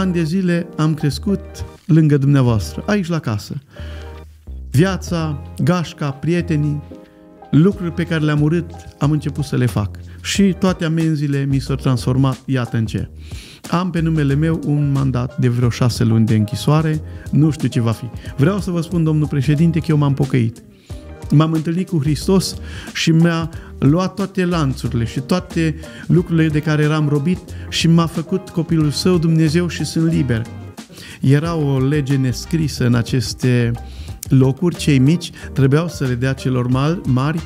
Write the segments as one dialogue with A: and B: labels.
A: ani de zile am crescut lângă dumneavoastră, aici la casă. Viața, gașca, prietenii, lucruri pe care le-am urât, am început să le fac. Și toate amenzile mi s-au transformat, iată în ce. Am pe numele meu un mandat de vreo șase luni de închisoare, nu știu ce va fi. Vreau să vă spun, domnul președinte, că eu m-am pocăit. M-am întâlnit cu Hristos și mi-a lua toate lanțurile și toate lucrurile de care eram robit și m-a făcut copilul său Dumnezeu și sunt liber. Era o lege nescrisă în aceste locuri, cei mici trebuiau să le dea celor mari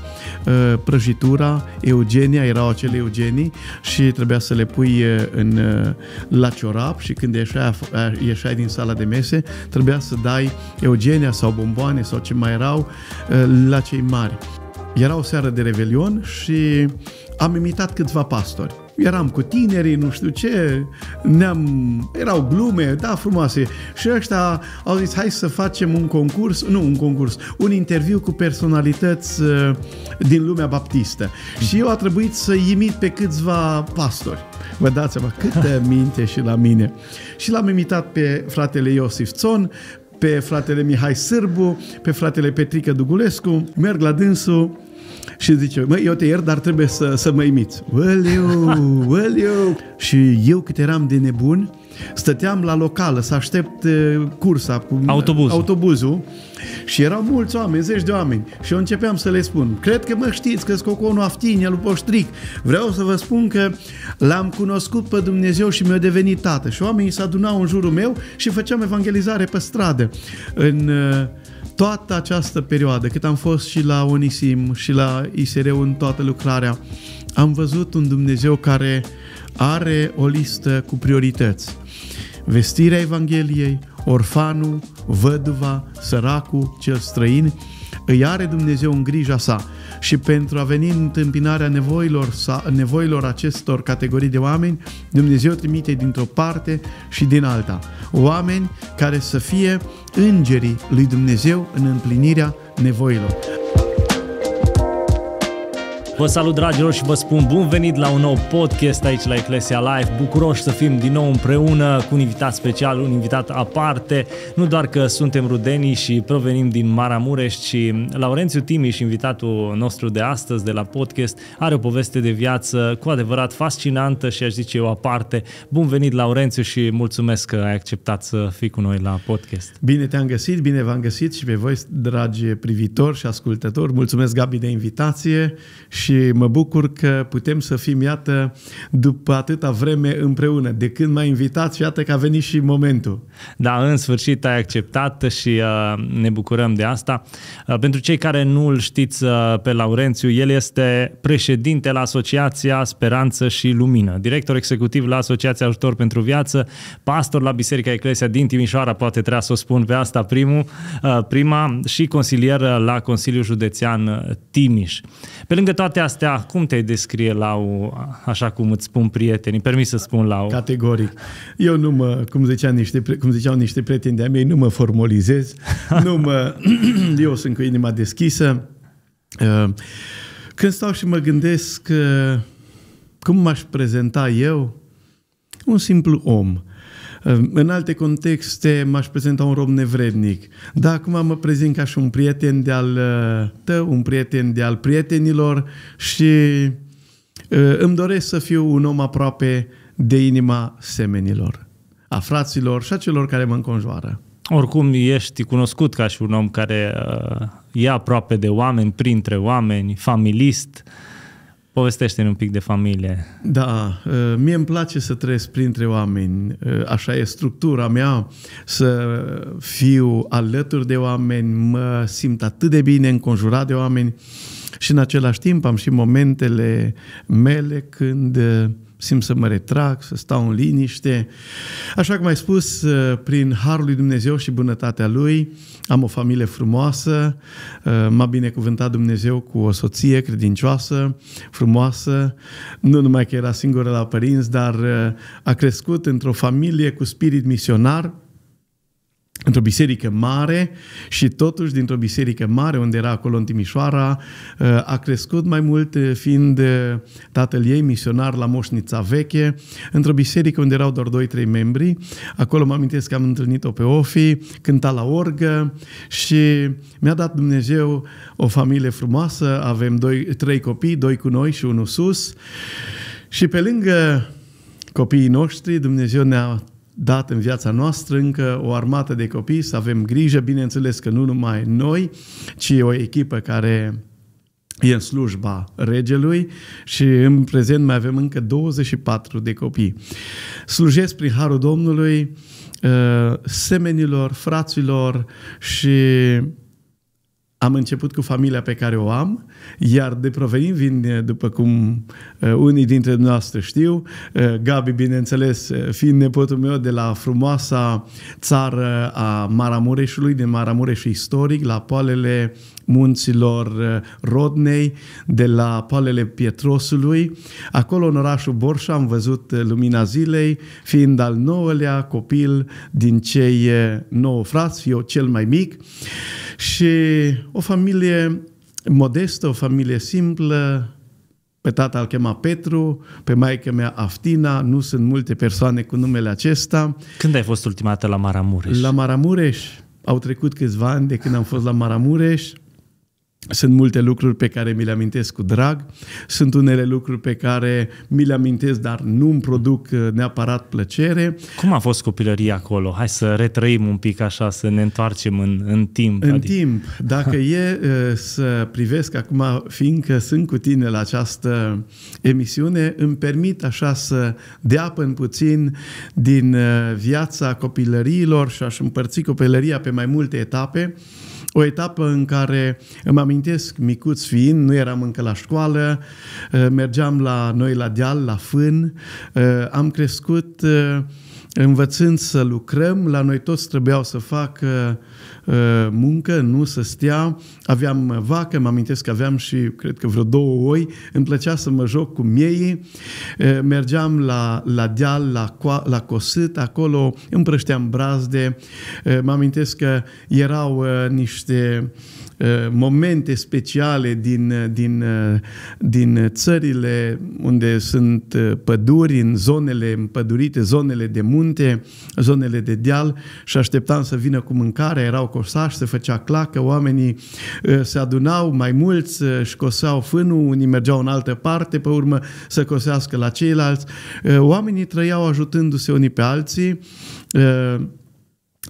A: uh, prăjitura, eugenia, erau acele eugenii și trebuia să le pui uh, în, uh, la ciorap și când ieșai, ieșai din sala de mese, trebuia să dai eugenia sau bomboane sau ce mai erau la cei mari. Era o seară de revelion și am imitat câțiva pastori. Eram cu tinerii, nu știu ce, ne-am... erau glume, da, frumoase. Și ăștia au zis, hai să facem un concurs, nu un concurs, un interviu cu personalități uh, din lumea baptistă. Și eu a trebuit să imit pe câțiva pastori. Vă dați seama câtă minte și la mine. Și l-am imitat pe fratele Iosif Țon, pe fratele Mihai Sârbu, pe fratele Petrică Dugulescu, merg la dânsul și zice, măi, eu te iert, dar trebuie să, să mă imiți. Uliu, uliu. și eu cât eram de nebun, stăteam la locală să aștept cursa cu autobuzul. autobuzul și erau mulți oameni, zeci de oameni și eu începeam să le spun, cred că mă știți că scoconul Aftinia lui Poștric vreau să vă spun că l-am cunoscut pe Dumnezeu și mi-a devenit tată și oamenii se adunau în jurul meu și făceam evangelizare pe stradă în uh, toată această perioadă, cât am fost și la Onisim și la ISR în toată lucrarea, am văzut un Dumnezeu care are o listă cu priorități. Vestirea Evangheliei, orfanul, văduva, săracul, cel străin, îi are Dumnezeu în grija sa și pentru a veni în întâmpinarea nevoilor, nevoilor acestor categorii de oameni, Dumnezeu trimite dintr-o parte și din alta. Oameni care să fie îngerii lui Dumnezeu în împlinirea nevoilor. Vă salut, dragilor, și vă
B: spun bun venit la un nou podcast aici la Eclesia Live. Bucuroși să fim din nou împreună cu un invitat special, un invitat aparte. Nu doar că suntem rudenii și provenim din Maramureș, ci Laurențiu Timiș, invitatul nostru de astăzi de la podcast, are o poveste de viață cu adevărat fascinantă și aș zice eu aparte. Bun venit, Laurențiu, și mulțumesc că ai acceptat să fii cu noi la podcast.
A: Bine te-am găsit, bine v-am găsit și pe voi, dragi privitori și ascultători. Mulțumesc, Gabi, de invitație și și mă bucur că putem să fim, iată, după atâta vreme împreună. De când m-ai invitat și iată că a venit și momentul.
B: Da, în sfârșit ai acceptat și uh, ne bucurăm de asta. Uh, pentru cei care nu îl știți uh, pe Laurențiu, el este președinte la Asociația Speranță și Lumină, director executiv la Asociația Ajutor pentru Viață, pastor la Biserica Eclesia din Timișoara, poate trebuia să o spun pe asta primul, uh, prima, și consilier la Consiliul Județean Timiș. Pe lângă toate toate astea, cum te descrie
A: Lau, așa cum îți spun prietenii? Permis să spun Lau. Categoric. Eu nu mă, cum, zicea niște, cum ziceau niște prieteni de-a mei, nu mă formalizez, nu mă, eu sunt cu inima deschisă. Uh, când stau și mă gândesc uh, cum m-aș prezenta eu, un simplu om, în alte contexte m-aș prezenta un rom nevrednic, dar acum mă prezint ca și un prieten de-al uh, tău, un prieten de-al prietenilor și uh, îmi doresc să fiu un om aproape de inima semenilor, a fraților și a celor care mă înconjoară.
B: Oricum, ești cunoscut ca și un om care uh, e aproape de oameni, printre oameni, familist, uh, Povestește-ne un pic de familie.
A: Da, uh, mie îmi place să trăiesc printre oameni. Uh, așa e structura mea, să fiu alături de oameni, mă simt atât de bine înconjurat de oameni și în același timp am și momentele mele când uh, simt să mă retrag, să stau în liniște. Așa cum ai spus, uh, prin Harul lui Dumnezeu și bunătatea Lui, am o familie frumoasă, uh, m-a binecuvântat Dumnezeu cu o soție credincioasă, frumoasă, nu numai că era singură la părinți, dar uh, a crescut într-o familie cu spirit misionar, într-o biserică mare și totuși dintr-o biserică mare unde era acolo în Timișoara uh, a crescut mai mult uh, fiind uh, tatăl ei misionar la Moșnița Veche într-o biserică unde erau doar 2-3 membri acolo mă amintesc că am întâlnit-o pe Ofi cânta la orgă și mi-a dat Dumnezeu o familie frumoasă avem doi, trei copii, doi cu noi și unul sus și pe lângă copiii noștri Dumnezeu ne-a dat în viața noastră încă o armată de copii, să avem grijă, bineînțeles că nu numai noi, ci o echipă care e în slujba regelui și în prezent mai avem încă 24 de copii. Slujesc prin Harul Domnului uh, semenilor, fraților și am început cu familia pe care o am, iar de provenim vin, eh, după cum eh, unii dintre dumneavoastră știu, eh, Gabi, bineînțeles, fiind nepotul meu de la frumoasa țară a Maramureșului, din Maramureșul istoric, la poalele munților eh, Rodnei, de la palele Pietrosului. Acolo, în orașul Borș, am văzut eh, lumina zilei, fiind al nouălea copil din cei eh, nouă frați, eu cel mai mic, și o familie modestă, o familie simplă, pe tata îl chema Petru, pe maică mea Aftina, nu sunt multe persoane cu numele acesta. Când ai fost ultima dată la Maramureș? La Maramureș. Au trecut câțiva ani de când am fost la Maramureș sunt multe lucruri pe care mi le amintesc cu drag, sunt unele lucruri pe care mi le amintesc, dar nu îmi produc uh, neapărat plăcere. Cum a fost copilăria acolo? Hai să retrăim un pic așa, să ne întoarcem în, în timp. În adic- timp. Dacă e uh, să privesc acum, fiindcă sunt cu tine la această emisiune, îmi permit așa să în puțin din uh, viața copilăriilor și aș împărți copilăria pe mai multe etape o etapă în care îmi amintesc, micuț fiind, nu eram încă la școală, uh, mergeam la noi la deal, la fân, uh, am crescut uh, învățând să lucrăm, la noi toți trebuiau să facă Ă, muncă, nu să stea. Aveam vacă, mă amintesc că aveam și, cred că vreo două oi. Îmi plăcea să mă joc cu miei. Ă, mergeam la, la deal, la, la cosât, acolo împrășteam brazde. Ă, mă amintesc că erau niște Uh, momente speciale din, uh, din, uh, din țările unde sunt păduri, în zonele împădurite, zonele de munte, zonele de deal și așteptam să vină cu mâncare, erau cosași, se făcea clacă, oamenii se adunau mai mulți și coseau fânul, unii mergeau în altă parte, pe urmă să cosească la ceilalți. Oamenii trăiau ajutându-se unii pe alții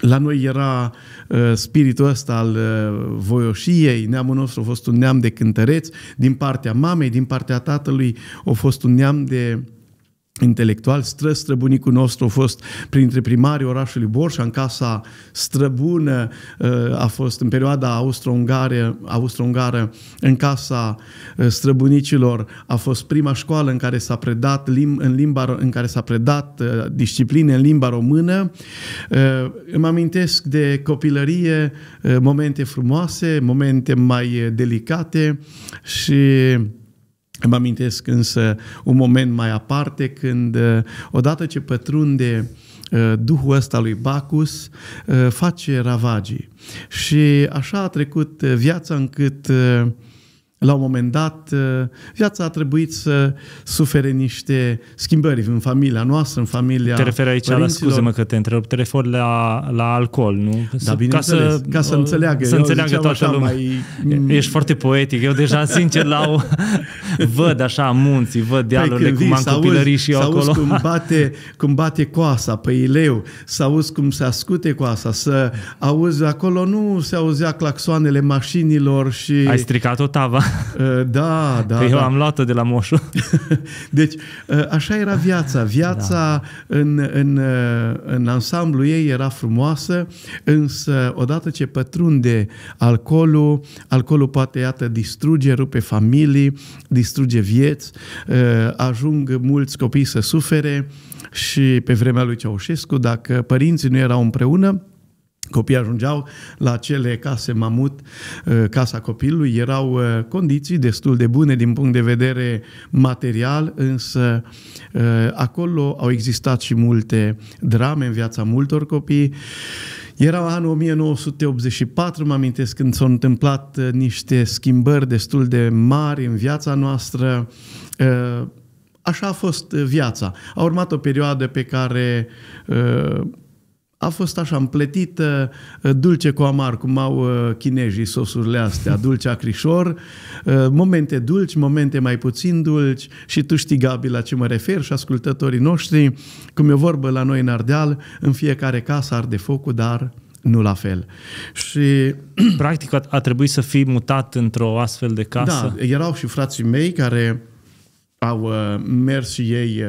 A: la noi era uh, spiritul ăsta al uh, voioșiei, neamul nostru a fost un neam de cântăreți, din partea mamei, din partea tatălui a fost un neam de intelectual, stră, străbunicul nostru a fost printre primarii orașului Borșa, în casa străbună uh, a fost în perioada austro-ungară, austro-ungară în casa uh, străbunicilor a fost prima școală în care s-a predat lim, în limba în care s-a predat uh, discipline în limba română. Îmi amintesc de copilărie momente frumoase, momente mai delicate și îmi amintesc însă un moment mai aparte când, uh, odată ce pătrunde uh, Duhul ăsta lui Bacus uh, face ravagii. Și așa a trecut viața încât la un moment dat, uh, viața a trebuit să sufere niște schimbări în familia noastră, în familia Te referi aici părinților. la, scuze-mă că te întrerup, te referi la, la alcool, nu? Da, ca înțeles, să, ca să uh, înțeleagă. Să înțeleagă toată așa, lumea. Mai...
B: Mm. Ești foarte poetic. Eu deja, sincer, la văd așa munții, văd păi dealurile, cum am copilării și eu acolo. cum
A: bate, cum bate coasa pe păi ileu, să auzi cum se ascute coasa, să auzi acolo, nu se auzea claxoanele mașinilor și... Ai stricat o tava. Ă, da, da. Că păi eu da. am luat-o de la moșul. Deci, ă, așa era viața. Viața da. în, în, ă, în ansamblu ei era frumoasă, însă odată ce pătrunde alcoolul, alcoolul poate, iată, distruge, rupe familii, distruge vieți, ajung mulți copii să sufere și pe vremea lui Ceaușescu, dacă părinții nu erau împreună, Copiii ajungeau la cele case mamut, uh, casa copilului, erau uh, condiții destul de bune din punct de vedere material, însă uh, acolo au existat și multe drame în viața multor copii. Era anul 1984, mă amintesc, când s-au întâmplat niște schimbări destul de mari în viața noastră. Așa a fost viața. A urmat o perioadă pe care a fost așa împletită, uh, uh, dulce cu amar, cum au uh, chinezii sosurile astea, dulce acrișor, momente dulci, momente mai puțin dulci și tu știi, Gabi, la ce mă refer și ascultătorii noștri, cum e o vorbă la noi în Ardeal, în fiecare casă arde focul, dar nu la fel. Și... Practic a, a trebuit să fii mutat într-o astfel de casă. Da, erau și frații mei care au uh, mers și ei,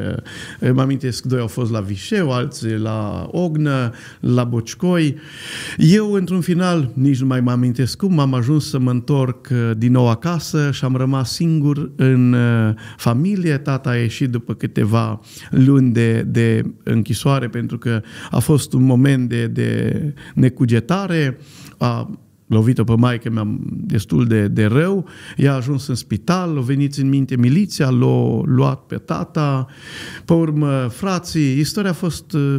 A: uh, mă amintesc, doi au fost la Vișeu, alții la Ognă, la Bocicoi. Eu, într-un final, nici nu mai mă amintesc cum, am ajuns să mă întorc uh, din nou acasă și am rămas singur în familie. Tata a ieșit după câteva luni de, de închisoare pentru că a fost un moment de, de necugetare, a lovit-o pe maică mi-am destul de, de rău, ea a ajuns în spital, a venit în minte miliția, l-a luat pe tata, pe urmă frații, istoria a fost uh,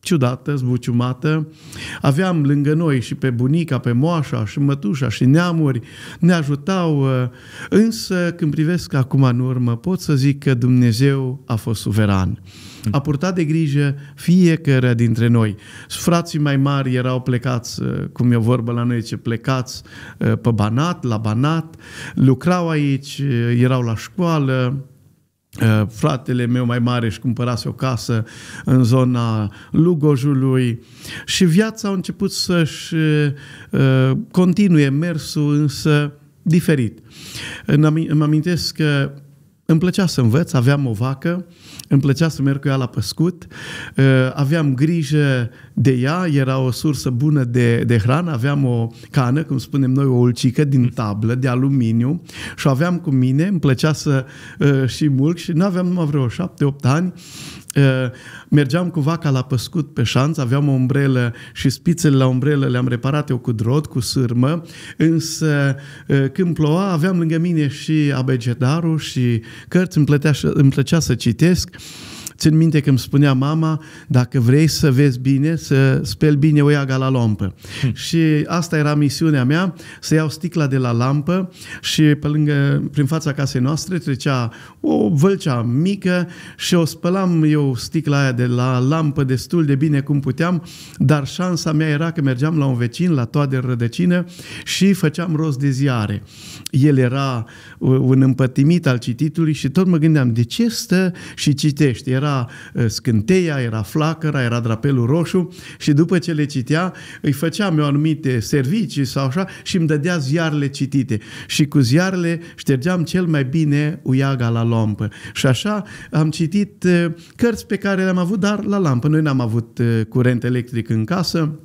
A: ciudată, zbuciumată. Aveam lângă noi și pe bunica, pe moașa și mătușa și neamuri, ne ajutau, uh, însă când privesc acum în urmă, pot să zic că Dumnezeu a fost suveran. Mhm. a purtat de grijă fiecare dintre noi. Frații mai mari erau plecați, uh, cum e o vorbă la noi, ce plecați uh, pe Banat, la Banat, lucrau aici, uh, erau la școală, fratele meu mai mare își cumpărase o casă în zona Lugojului și viața a început să-și continue mersul, însă diferit. Îmi amintesc că îmi plăcea să învăț, aveam o vacă îmi plăcea să merg cu ea la păscut, ă, aveam grijă de ea, era o sursă bună de, de hrană, aveam o cană, cum spunem noi, o ulcică din tablă, de aluminiu și o aveam cu mine, îmi plăcea să ă, și mulc și nu aveam numai vreo șapte, opt ani Eh, mergeam cu vaca la păscut pe șanț, aveam o umbrelă și spițele la umbrelă le-am reparat eu cu drot, cu sârmă, însă eh, când ploua aveam lângă mine și abecedarul și cărți, îmi, plătea, îmi plăcea să citesc. Țin minte că îmi spunea mama, dacă vrei să vezi bine, să speli bine iaga la lampă. Hmm. Și asta era misiunea mea, să iau sticla de la lampă și pe lângă, prin fața casei noastre trecea o vâlcea mică și o spălam eu sticla aia de la lampă destul de bine cum puteam, dar șansa mea era că mergeam la un vecin, la toate rădăcină și făceam rost de ziare. El era uh, un împătimit al cititului și tot mă gândeam, de ce stă și citește? Era era eh, scânteia, era flacăra, era drapelul roșu și după ce le citea, îi făceam eu anumite servicii sau așa și îmi dădea ziarele citite. Și cu ziarele ștergeam cel mai bine uiaga la lampă. Și așa am citit eh, cărți pe care le-am avut, dar la lampă. Noi n-am avut eh, curent electric în casă,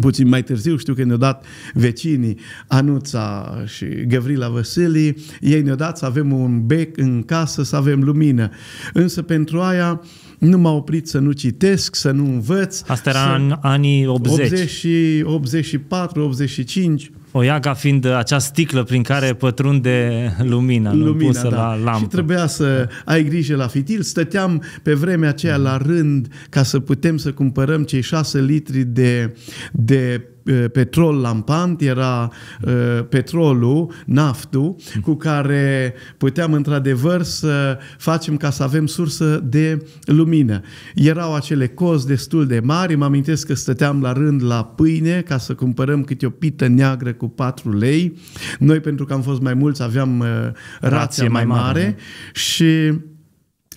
A: Puțin mai târziu știu că ne-au dat vecinii Anuța și Gavrila Văsilii, ei ne-au dat să avem un bec în casă, să avem lumină. Însă pentru aia nu m-a oprit să nu citesc, să nu învăț. Asta era să... în
B: anii 80. 80
A: și 84, 85
B: o ia ca fiind acea sticlă prin care pătrunde lumina, lumina pusă da. la lampă. Și
A: trebuia să ai grijă la fitil. Stăteam pe vremea aceea la rând ca să putem să cumpărăm cei șase litri de, de eh, petrol lampant, era uh, petrolul, naftul, cu care puteam într-adevăr să facem ca să avem sursă de lumină. Erau acele cozi destul de mari, mă amintesc că stăteam la rând la pâine ca să cumpărăm câte o pită neagră cu cu 4 lei. Noi, pentru că am fost mai mulți, aveam uh, rație rația mai mare, mare și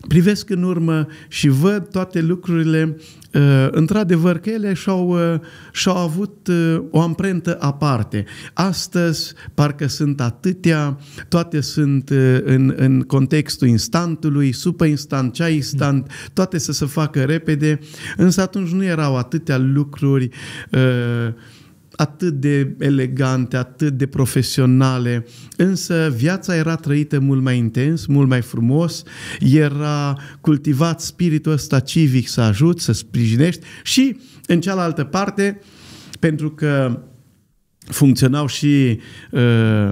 A: privesc în urmă și văd toate lucrurile Uh, într-adevăr că ele și-au, uh, și-au avut uh, o amprentă aparte. Astăzi parcă sunt atâtea, toate sunt uh, în, în contextul instantului, supă instant, ceai instant, toate să se facă repede, însă atunci nu erau atâtea lucruri uh, atât de elegante, atât de profesionale, însă viața era trăită mult mai intens, mult mai frumos, era cultivat spiritul ăsta civic să ajut, să sprijinești și în cealaltă parte, pentru că funcționau și uh,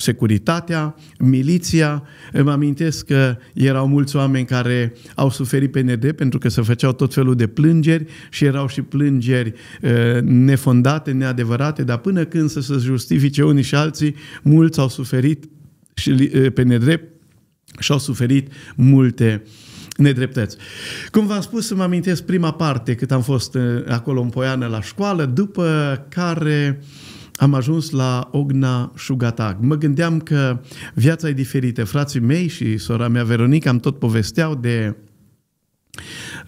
A: securitatea, miliția. Îmi amintesc că erau mulți oameni care au suferit PND pentru că se făceau tot felul de plângeri și erau și plângeri uh, nefondate, neadevărate, dar până când să se justifice unii și alții, mulți au suferit și uh, pe nedrept și au suferit multe nedreptăți. Cum v-am spus, îmi amintesc prima parte cât am fost acolo în Poiană la școală, după care uh, am ajuns la Ogna Shugatag. Mă gândeam că viața e diferită. Frații mei și sora mea Veronica am tot povesteau de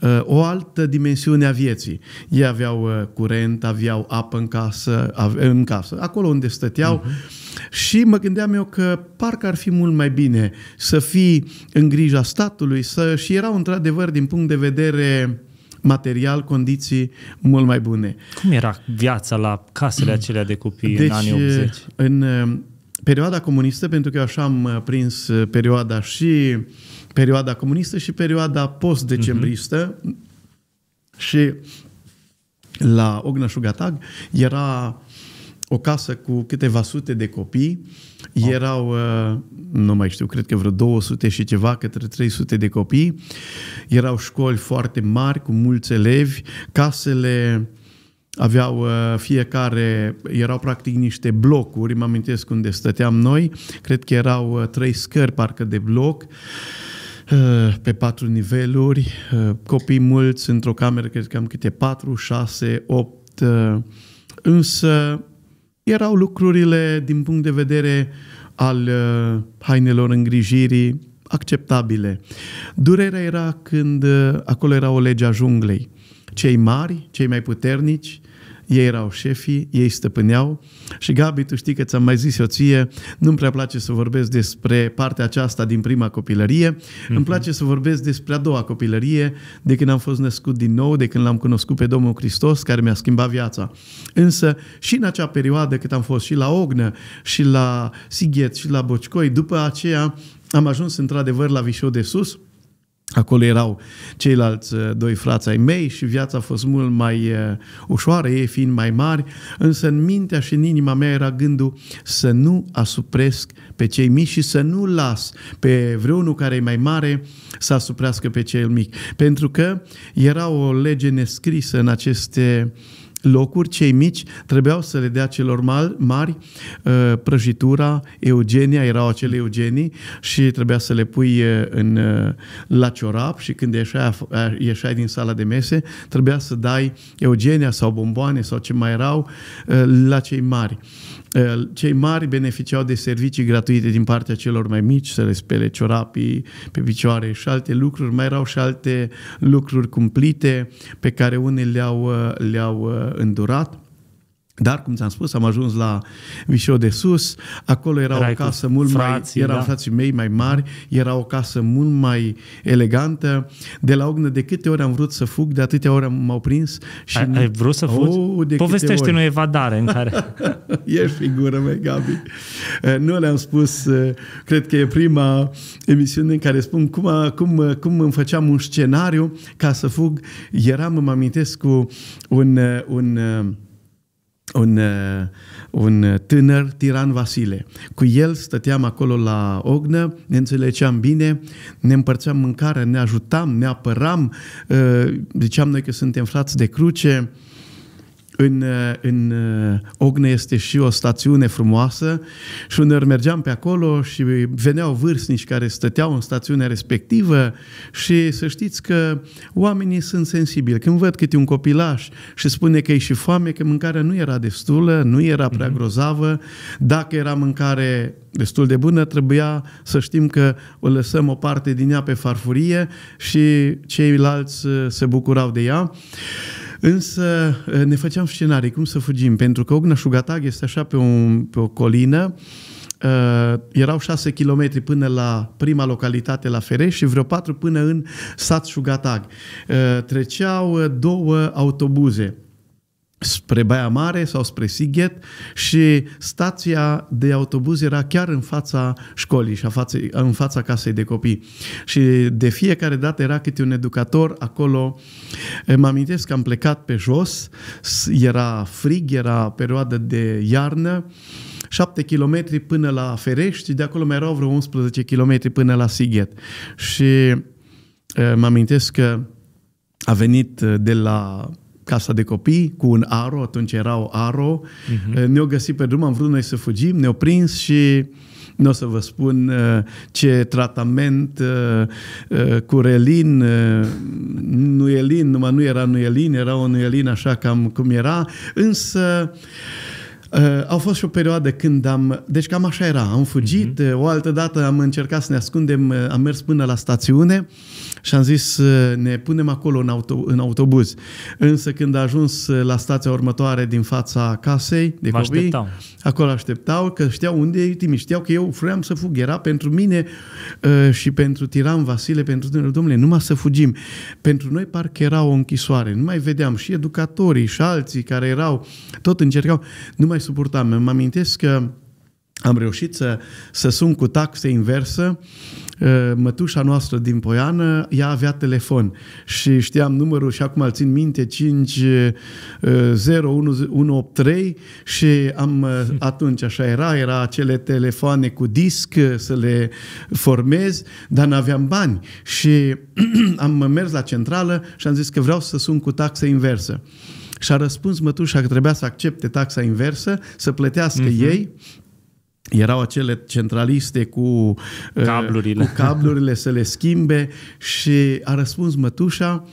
A: uh, o altă dimensiune a vieții. Ei aveau uh, curent, aveau apă în casă, în casă, acolo unde stăteau uh-huh. și mă gândeam eu că parcă ar fi mult mai bine să fii în grija statului să și erau într-adevăr din punct de vedere material, condiții mult mai bune.
B: Cum era viața la casele acelea de copii deci, eh, în anii 80?
A: În perioada comunistă, pentru că eu așa am eh, prins eh, perioada și perioada comunistă și perioada post-decembristă uh-huh. și la Ogna Shugatag era o casă cu câteva sute de copii. Oh. Erau, uh, nu mai știu, cred că vreo 200 și ceva, către 300 de copii. Erau școli foarte mari, cu mulți elevi. Casele aveau uh, fiecare, erau practic niște blocuri, mă amintesc unde stăteam noi, cred că erau uh, trei scări parcă de bloc, pe patru niveluri, copii mulți într-o cameră, cred că am câte patru, șase, opt, însă erau lucrurile din punct de vedere al uh, hainelor îngrijirii acceptabile. Durerea era când uh, acolo era o lege a junglei. Cei mari, cei mai puternici, ei erau șefii, ei stăpâneau și Gabi, tu știi că ți-am mai zis eu ție, nu-mi prea place să vorbesc despre partea aceasta din prima copilărie, mm-hmm. îmi mhm. place să vorbesc despre a doua copilărie, de când am fost născut din nou, de când l-am cunoscut pe Domnul Hristos, care mi-a schimbat viața. Însă și în acea perioadă cât am fost și la Ognă, și la Sighet, și la Bocicoi, după aceea am ajuns într-adevăr la Vișo de Sus, Acolo erau ceilalți uh, doi frați ai mei și viața a fost mult mai uh, ușoară, ei fiind mai mari, însă în mintea și în inima mea era gândul să nu asupresc pe cei mici și să nu las pe vreunul care e mai mare să asuprească pe cel mic. Pentru că era o lege nescrisă în aceste uh, locuri, cei mici trebuiau să le dea celor mari, mari uh, prăjitura, eugenia, erau acele eugenii și trebuia să le pui uh, în, uh, la ciorap și când ieșai, ieșai din sala de mese, trebuia să dai eugenia sau bomboane sau ce mai erau la cei mari. Eh, cei mari beneficiau de servicii gratuite din partea celor mai mici, să le spele ciorapii pe picioare și alte lucruri. Mai erau și alte lucruri cumplite pe care unii le-au, eh, le-au eh, îndurat. Dar, cum ți-am spus, am ajuns la Vișo de Sus, acolo era Erai o casă mult frații, mai... Erau da? frații mei mai mari, era o casă mult mai elegantă. De la Ognă, de câte ori am vrut să fug, de atâtea ori m-au prins. Și ai, ai vrut să fugi? Oh, Povestește-ne o
B: evadare în care... E
A: figură, mea, Gabi. Eh, nu le-am spus, eh, cred că e prima emisiune în care spun cum, cum, eh, cum îmi făceam un scenariu ca să fug. Eram, mă amintesc, cu un, un un, uh, un tânăr, Tiran Vasile. Cu el stăteam acolo la ognă, ne înțelegeam bine, ne împărțeam mâncarea, ne ajutam, ne apăram, uh, ziceam noi că suntem frați de cruce, în, eh, în eh, Ogne este și o stațiune frumoasă și unor mergeam pe acolo și veneau vârstnici care stăteau în stațiunea respectivă și să știți că oamenii sunt sensibili. Când văd câte un copilaș și spune că e și foame, că mâncarea nu era destulă, nu era prea mhm. grozavă, dacă era mâncare destul de bună, trebuia să știm că o lăsăm o parte din ea pe farfurie și ceilalți eh, se bucurau de ea. Însă ne făceam scenarii, cum să fugim, pentru că Ogna Shugatag este așa pe, un, pe o colină, Uh, erau 6 km până la prima localitate la Ferești și vreo 4 până în sat Shugatag. Uh, treceau două autobuze spre Baia Mare sau spre Sighet și stația de autobuz era chiar în fața școlii și în fața casei de copii. Și de fiecare dată era câte un educator acolo. Mă amintesc că am plecat pe jos, era frig, era perioadă de iarnă, 7 km până la Ferești, de acolo mai erau vreo 11 km până la Sighet. Și eh, mă amintesc că a venit eh, de la casa de copii cu un aro, atunci erau aro. Uh-huh. Ne-au găsit pe drum, am vrut noi să fugim, ne-au prins și nu o să vă spun eh, ce tratament eh, cu relin, nuelin, numai nu era nuelin, era o nuelin așa cam cum era, însă Uh, au fost și o perioadă când am... Deci cam așa era. Am fugit. Uh-huh. O altă dată am încercat să ne ascundem. Am mers până la stațiune. Uh, și am zis ne punem acolo în, auto, în autobuz. Însă când a ajuns la stația următoare din fața casei de copii, așteptau. acolo așteptau că știau unde e Timi, știau că eu vreau să fug. Era pentru mine ă, și pentru Tiran Vasile, pentru Dumnezeu, domnule, numai să fugim. Pentru noi parcă era o închisoare. Nu mai vedeam și educatorii și alții care erau, tot încercau, nu mai suportam. Mă amintesc că am reușit să, să sun cu taxe inversă Eh, mătușa noastră din Poiană, ea avea telefon și știam numărul și acum îl țin minte, 50183 eh, și am, eh, atunci așa era, era acele telefoane cu disc să le formez, dar n-aveam bani și am mers la centrală și am zis că vreau să sun cu taxă inversă. Și a răspuns mătușa că trebuia să accepte taxa inversă, să plătească uh-huh. ei erau acele centraliste cu uh, cablurile, cu cablurile să le schimbe și a răspuns mătușa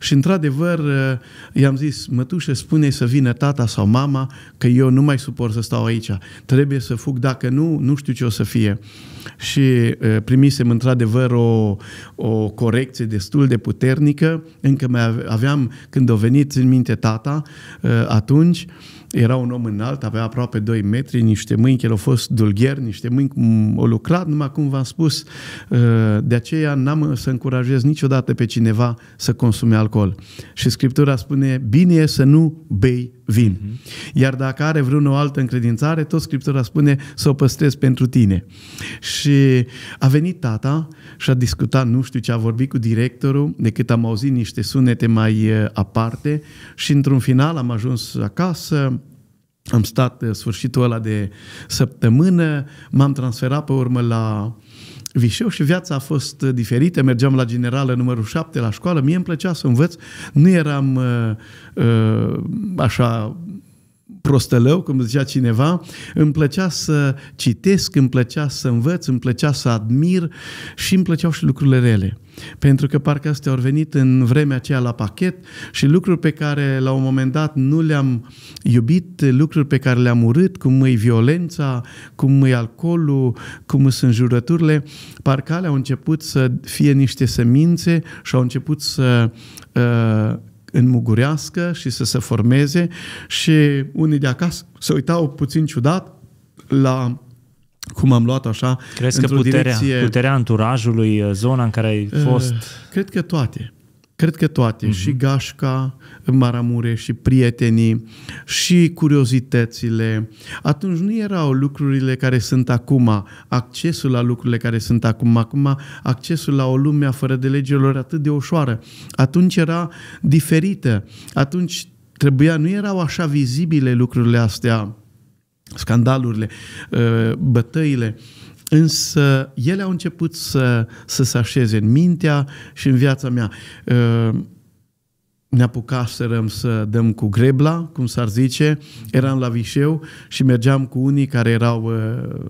A: și într-adevăr uh, i-am zis, mătușe, spune să vină tata sau mama că eu nu mai suport să stau aici, trebuie să fug, dacă nu, nu știu ce o să fie. Și uh, primisem într-adevăr o, o corecție destul de puternică, încă mai aveam, când a venit în minte tata atunci, era un om înalt, avea aproape 2 metri, niște mâini, el au fost dulgher, niște mâini o lucrat, numai cum v-am spus, uh, de aceea n-am să încurajez niciodată pe cineva să consume alcool. Și Scriptura spune, bine e să nu bei vin. Mhm. Iar dacă are vreună altă încredințare, tot Scriptura spune să o păstrezi pentru tine. Și a venit tata și a discutat, nu știu ce a vorbit cu directorul, decât am auzit niște sunete mai uh, aparte și într-un final am ajuns acasă, am stat eh, sfârșitul ăla de săptămână, m-am transferat pe urmă la Vișeu și viața a fost eh, diferită. Mergeam la generală numărul 7 la școală, mie îmi plăcea să învăț, nu eram uh, uh, așa prostălău, cum zicea cineva, îmi plăcea să citesc, îmi plăcea să învăț, îmi plăcea să admir și îmi plăceau și lucrurile rele. Pentru că parcă astea au venit în vremea aceea la pachet și lucruri pe care la un moment dat nu le-am iubit, lucruri pe care le-am urât, cum e violența, cum e alcoolul, cum sunt jurăturile, parcă alea au început să fie niște semințe și au început să uh, înmugurească și să se formeze și unii de acasă se uitau puțin ciudat la cum am luat așa. Crezi că puterea, direcție... puterea anturajului, uh, zona în care ai eh, fost? Cred că toate. Cred că toate. Uh-huh. Și gașca, Maramure, și prietenii, și curiozitățile. Atunci nu erau lucrurile care sunt acum, accesul la lucrurile care sunt acum. Acum accesul la o lume fără de legilor atât de ușoară. Atunci era diferită. Atunci trebuia, nu erau așa vizibile lucrurile astea scandalurile, uh, bătăile, însă ele au început să, să se așeze în mintea și în viața mea. Uh, ne apucaserăm să dăm cu grebla, cum s-ar zice, eram la Vișeu și mergeam cu unii care erau uh,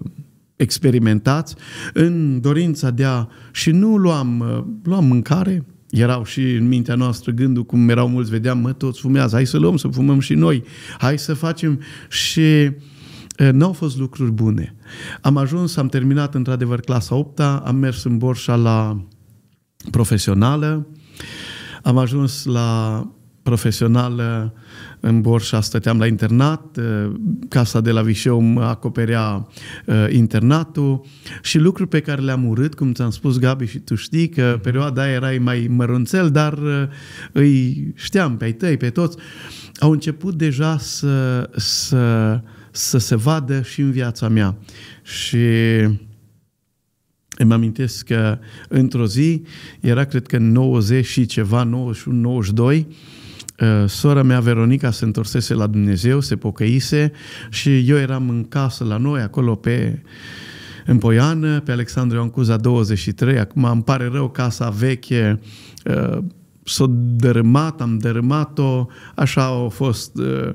A: experimentați în dorința de a... și nu luam, luam mâncare, erau și în mintea noastră gândul cum erau mulți, vedeam, mă, toți fumează, hai să luăm, să fumăm și noi, hai să facem și... Uh, N-au fost lucruri bune. Am ajuns, am terminat într-adevăr clasa 8 am mers în Borșa la profesională, am ajuns la profesională în Borșa, stăteam la internat, casa de la Vișeu mă acoperea internatul și lucruri pe care le-am urât, cum ți-am spus Gabi și tu știi că mhm. perioada aia erai mai mărunțel, dar îi știam pe ai tăi, pe toți, au început deja să, să să se vadă și în viața mea. Și îmi amintesc că într-o zi, era cred că 90 și ceva, 91, 92, uh, sora mea Veronica se întorsese la Dumnezeu, se pocăise și eu eram în casă la noi, acolo pe în Poiană, pe Alexandru Ioncuza 23. Acum îmi pare rău casa veche uh, s-a dărâmat, am dărâmat-o, așa a fost uh,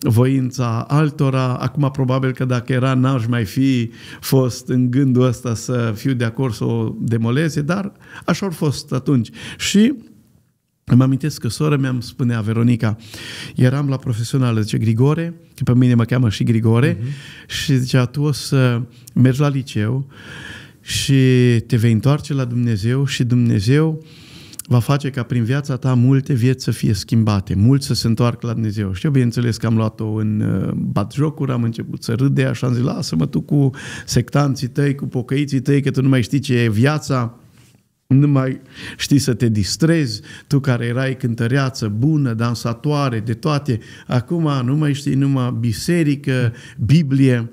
A: voința altora. Acum, probabil că dacă era, n-aș mai fi fost în gândul ăsta să fiu de acord să o demoleze, dar așa a fost atunci. Și îmi amintesc că sora mea îmi spunea, Veronica, eram la profesională, zice, Grigore, că pe mine mă cheamă și Grigore, uh-huh. și zicea, tu o să mergi la liceu și te vei întoarce la Dumnezeu și Dumnezeu uh, va face ca prin viața ta multe vieți să fie schimbate, mulți să se întoarcă la Dumnezeu. Și eu, bineînțeles, că am luat-o în uh, bat jocuri, am început să râde, așa am zis, lasă-mă tu cu sectanții tăi, cu pocăiții tăi, că tu nu mai știi ce e viața, nu mai știi să te distrezi, tu care erai cântăreață bună, dansatoare, de toate, acum nu mai știi numai biserică, Biblie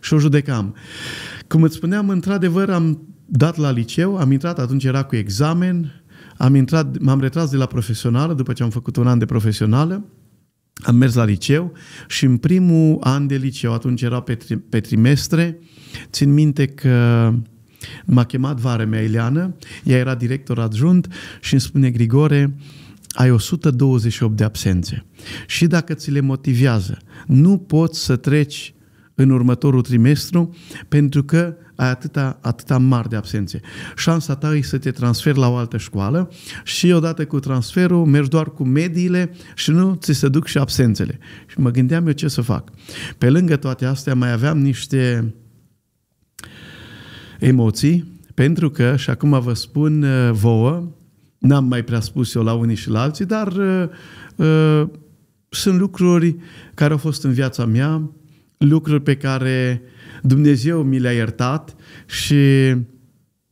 A: și o judecam. Cum îți spuneam, într-adevăr am dat la liceu, am intrat, atunci era cu examen, am intrat, m-am retras de la profesională după ce am făcut un an de profesională, am mers la liceu și în primul an de liceu, atunci era pe, tri, pe trimestre, țin minte că m-a chemat vara mea Ileana, ea era director adjunct și îmi spune Grigore, ai 128 de absențe și dacă ți le motivează, nu poți să treci în următorul trimestru pentru că ai atâta, atâta mari de absențe. Șansa ta e să te transferi la o altă școală și odată cu transferul mergi doar cu mediile și nu ți se duc și absențele. Și mă gândeam eu ce să fac. Pe lângă toate astea mai aveam niște emoții pentru că, și acum vă spun uh, vouă, n-am mai prea spus eu la unii și la alții, dar uh, uh sunt lucruri care au fost în viața mea lucruri pe care Dumnezeu mi le-a iertat și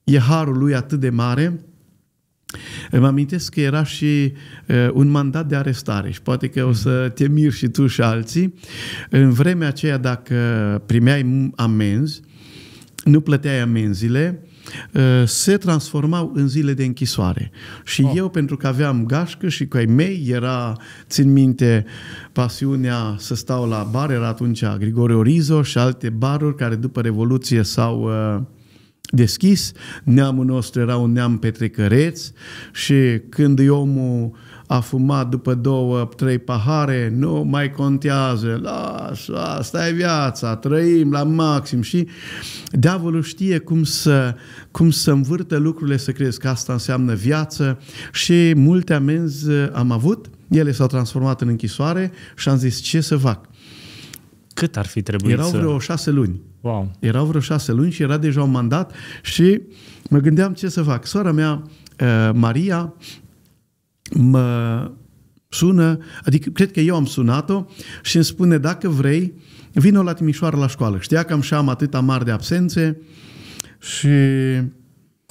A: e harul lui atât de mare. Îmi amintesc că era și uh, un mandat de arestare și poate că o să te miri și tu și alții. În vremea aceea, dacă primeai amenzi, nu plăteai amenzile, Eh, se transformau în zile de închisoare. Și oh. eu, pentru că aveam gașcă și cu ai mei, era, țin minte, pasiunea să stau la bar, era atunci Grigore Orizo și alte baruri care după Revoluție s-au eh, deschis. Neamul nostru era un neam petrecăreț și când omul a fumat după două, trei pahare, nu mai contează, lasă, asta e viața, trăim la maxim și diavolul știe cum să, cum să învârte lucrurile, să crezi că asta înseamnă viață și multe amenzi uh, am avut, ele s-au transformat în închisoare și am zis ce să fac. Cât ar fi trebuit Erau vreo șase luni. Wow. Erau vreo șase luni și era deja un mandat și mă gândeam ce să fac. Soara mea, uh, Maria, mă sună, adică cred că eu am sunat-o și îmi spune, dacă vrei, vină la Timișoara la școală. Știa că am și am atâta mari de absențe și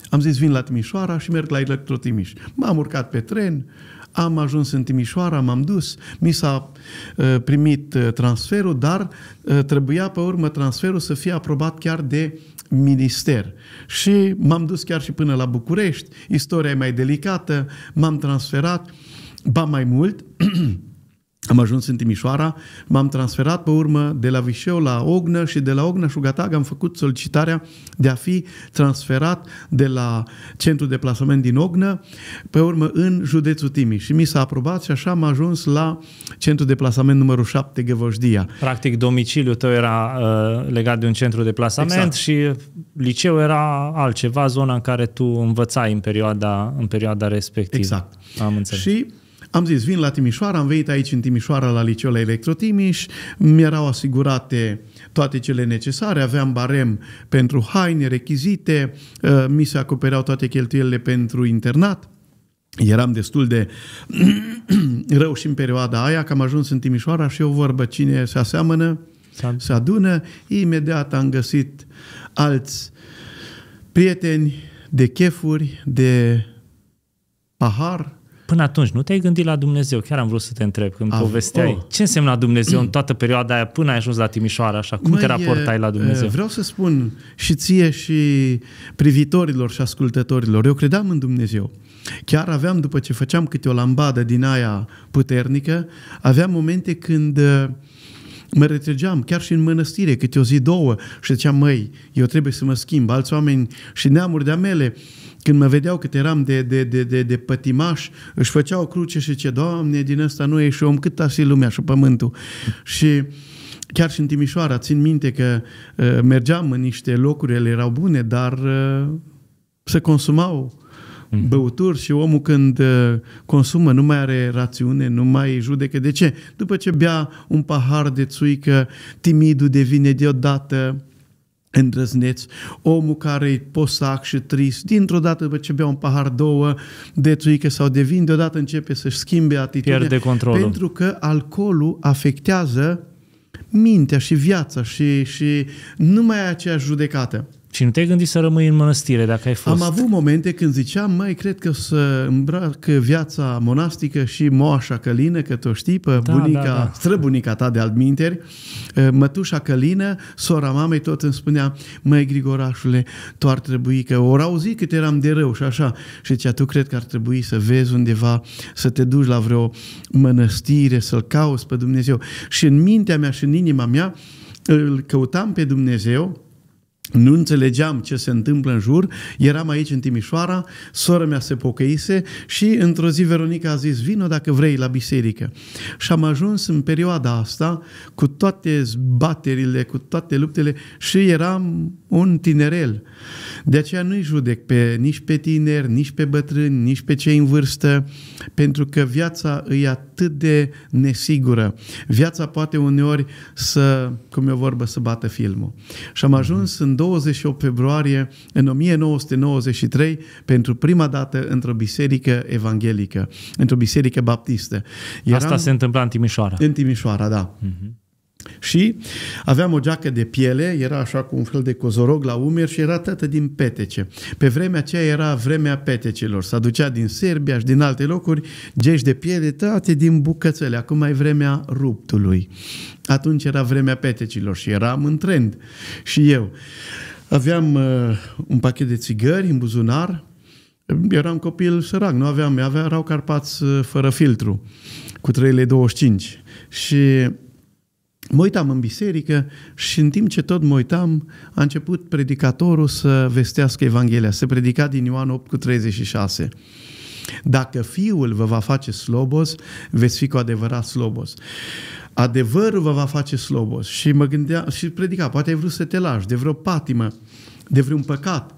A: am zis, vin la Timișoara și merg la Timiș. M-am urcat pe tren, am ajuns în Timișoara, m-am dus, mi s-a uh, primit uh, transferul, dar uh, trebuia pe urmă transferul să fie aprobat chiar de minister. Și m-am dus chiar și până la București, istoria e mai delicată, m-am transferat, ba mai mult, Am ajuns în Timișoara, m-am transferat pe urmă de la Vișeu la Ognă și de la Ognă și Ugatag am făcut solicitarea de a fi transferat de la centrul de plasament din Ognă pe urmă în județul Timiș. Și mi s-a aprobat și așa am ajuns la centrul de plasament numărul 7 Găvășdia. Practic domiciliul tău era uh, legat de un centru de
B: plasament exact. și liceul era altceva, zona în care tu învățai în perioada,
A: în perioada respectivă. Exact. Am înțeles. Și am zis, vin la Timișoara, am venit aici în Timișoara la liceul Electrotimiș, mi-erau asigurate toate cele necesare, aveam barem pentru haine, rechizite, uh, mi se acopereau toate cheltuielile pentru internat. Eram destul de rău și în perioada aia, că am ajuns în Timișoara și o vorbă, cine se aseamănă, se adună. Imediat am găsit alți prieteni de chefuri, de
B: pahar, până atunci nu te-ai gândit la Dumnezeu? Chiar am vrut să te întreb când Av- ah, povesteai. Oh. Ce însemna Dumnezeu în toată perioada aia până ai ajuns la Timișoara? Așa, cum Măi, te raportai la Dumnezeu? Vreau
A: să spun și ție și privitorilor și ascultătorilor, eu credeam în Dumnezeu. Chiar aveam, după ce făceam câte o lambadă din aia puternică, aveam momente când Mă retrăgeam chiar și în mănăstire, câte o zi, două, și ziceam, măi, eu trebuie să mă schimb. Alți oameni și neamuri de mele, când mă vedeau cât eram de, de, de, de, de pătimaș, își făceau o cruce și ce Doamne, din ăsta nu ești om, cât fi lumea și pământul. și chiar și în Timișoara, țin minte că uh, mergeam în niște locuri, ele erau bune, dar uh, se consumau mm. băuturi și omul când uh, consumă nu mai are rațiune, nu mai judecă. De ce? După ce bea un pahar de țuică, timidul devine deodată îndrăzneț, omul care e posac și trist, dintr-o dată după ce bea un pahar, două de țuică sau de vin, deodată începe să-și schimbe atitudinea. Pierde controlul. Pentru că alcoolul afectează mintea și viața și, și nu mai ai aceeași judecată. Și nu te-ai gândit să rămâi în mănăstire dacă ai fost? Am avut momente când ziceam, mai cred că o să îmbrac viața monastică și moașa Călină, că tu știi, pe da, bunica, da, da. străbunica ta de adminteri, eh, mătușa Călină, sora mamei tot îmi spunea, măi Grigorașule, tu ar trebui, că ori auzi cât eram de rău și așa. Și zicea, tu cred că ar trebui să vezi undeva, să te duci la vreo mănăstire, să-L cauți pe Dumnezeu. Și în mintea mea și în inima mea îl căutam pe Dumnezeu, nu înțelegeam ce se întâmplă în jur, eram aici în Timișoara, sora mea se pocăise și într-o zi Veronica a zis, vină dacă vrei la biserică. Și am ajuns în perioada asta cu toate zbaterile, cu toate luptele și eram un tinerel. De aceea nu-i judec pe, nici pe tineri, nici pe bătrâni, nici pe cei în vârstă, pentru că viața îi atât atât de nesigură. Viața poate uneori să, cum e o vorbă, să bată filmul. Și am ajuns în 28 februarie în 1993 pentru prima dată într-o biserică evanghelică, într-o biserică baptistă. Eram Asta se întâmpla în Timișoara. În Timișoara, da. Uh-huh. Și aveam o geacă de piele, era așa cu un fel de cozorog la umeri și era tătă din petece. Pe vremea aceea era vremea petecelor. S-a ducea din Serbia și din alte locuri geci de piele tăiate din bucățele. Acum e vremea ruptului. Atunci era vremea petecilor și eram în trend. Și eu aveam uh, un pachet de țigări în buzunar, eram copil sărac, nu aveam, avea, erau carpați uh, fără filtru, cu 3,25 și Mă uitam în biserică și în timp ce tot mă uitam, a început predicatorul să vestească Evanghelia. Se predica din Ioan 8 cu 36. Dacă Fiul vă va face slobos, veți fi cu adevărat slobos. Adevărul vă va face slobos. Și mă gândeam și predica, poate ai vrut să te lași de vreo patimă, de vreun păcat,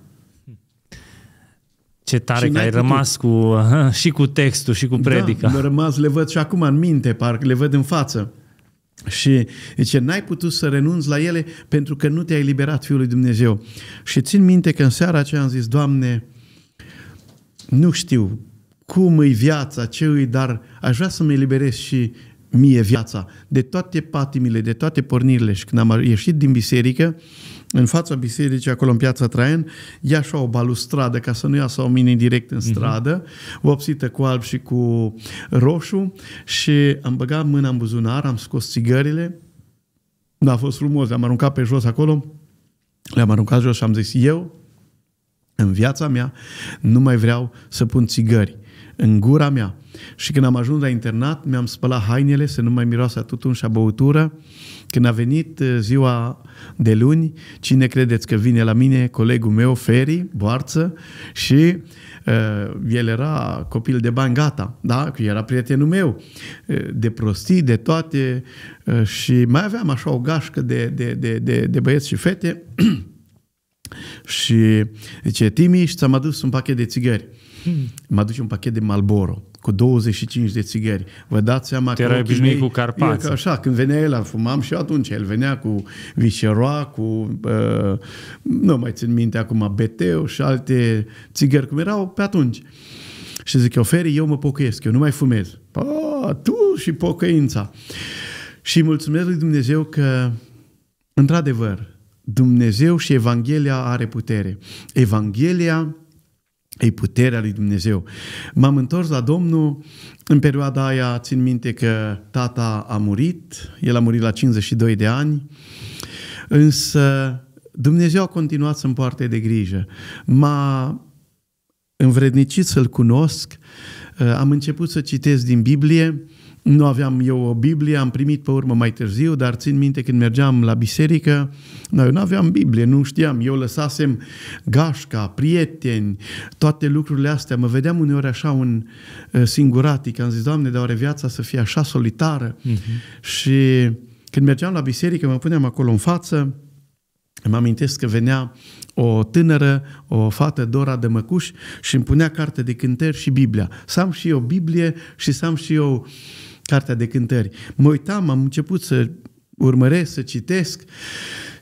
A: ce tare că ai putut. rămas cu, și cu textul și cu da, predica. Da, rămas, le văd și acum în minte, parcă le văd în față. Și zice, n-ai putut să renunți la ele pentru că nu te-ai eliberat Fiul lui Dumnezeu. Și țin minte că în seara aceea am zis, Doamne, nu știu cum e viața, ce îi, dar aș vrea să-mi eliberez și mie viața de toate patimile, de toate pornirile. Și când am ieșit din biserică, în fața bisericii, acolo în piața Traian, ia așa o balustradă ca să nu iasă o oamenii direct în stradă, uh-huh. vopsită cu alb și cu roșu și am băgat mâna în buzunar, am scos țigările, da, a fost frumos, le-am aruncat pe jos acolo, le-am aruncat jos și am zis, eu, în viața mea, nu mai vreau să pun țigări în gura mea. Și când am ajuns la internat, mi-am spălat hainele să nu mai miroase a tutun și a băutură când a venit uh, ziua de luni, cine credeți că vine la mine? Colegul meu, Feri, Boarță, și uh, el era copil de bani gata, da? era prietenul meu, uh, de prostii, de toate uh, și mai aveam așa o gașcă de, de, de, de, de băieți și fete și zice, Timi, și ți-am adus un pachet de țigări. Hmm. Mă aduce un pachet de Malboro cu 25 de țigări. Vă dați seama Te că obișnuit cu carpați. Așa, când venea el, fumam și atunci. El venea cu vișeroa, cu, uh, nu mai țin minte acum, beteu și alte țigări, cum erau pe atunci. Și zic, oferi, eu mă pocăiesc, eu nu mai fumez. Pa, tu și pocăința. Și mulțumesc lui Dumnezeu că, într-adevăr, Dumnezeu și Evanghelia are putere. Evanghelia e puterea lui Dumnezeu. M-am întors la Domnul, în perioada aia țin minte că tata a murit, el a murit la 52 de ani, însă Dumnezeu a continuat să-mi poarte de grijă. M-a învrednicit să-L cunosc, am început să citesc din Biblie, nu aveam eu o Biblie, am primit pe urmă mai târziu, dar țin minte când mergeam la biserică, noi nu aveam Biblie, nu știam. Eu lăsasem gașca, prieteni, toate lucrurile astea. Mă vedeam uneori așa un uh, singuratic. Am zis, Doamne, dar oare viața să fie așa solitară? Uh-huh. Și când mergeam la biserică, mă puneam acolo în față, îmi amintesc că venea o tânără, o fată, Dora de Măcuș, și îmi punea carte de cântări și Biblia. Să am și eu Biblie și să am și eu cartea de cântări. Mă uitam, am început să urmăresc, să citesc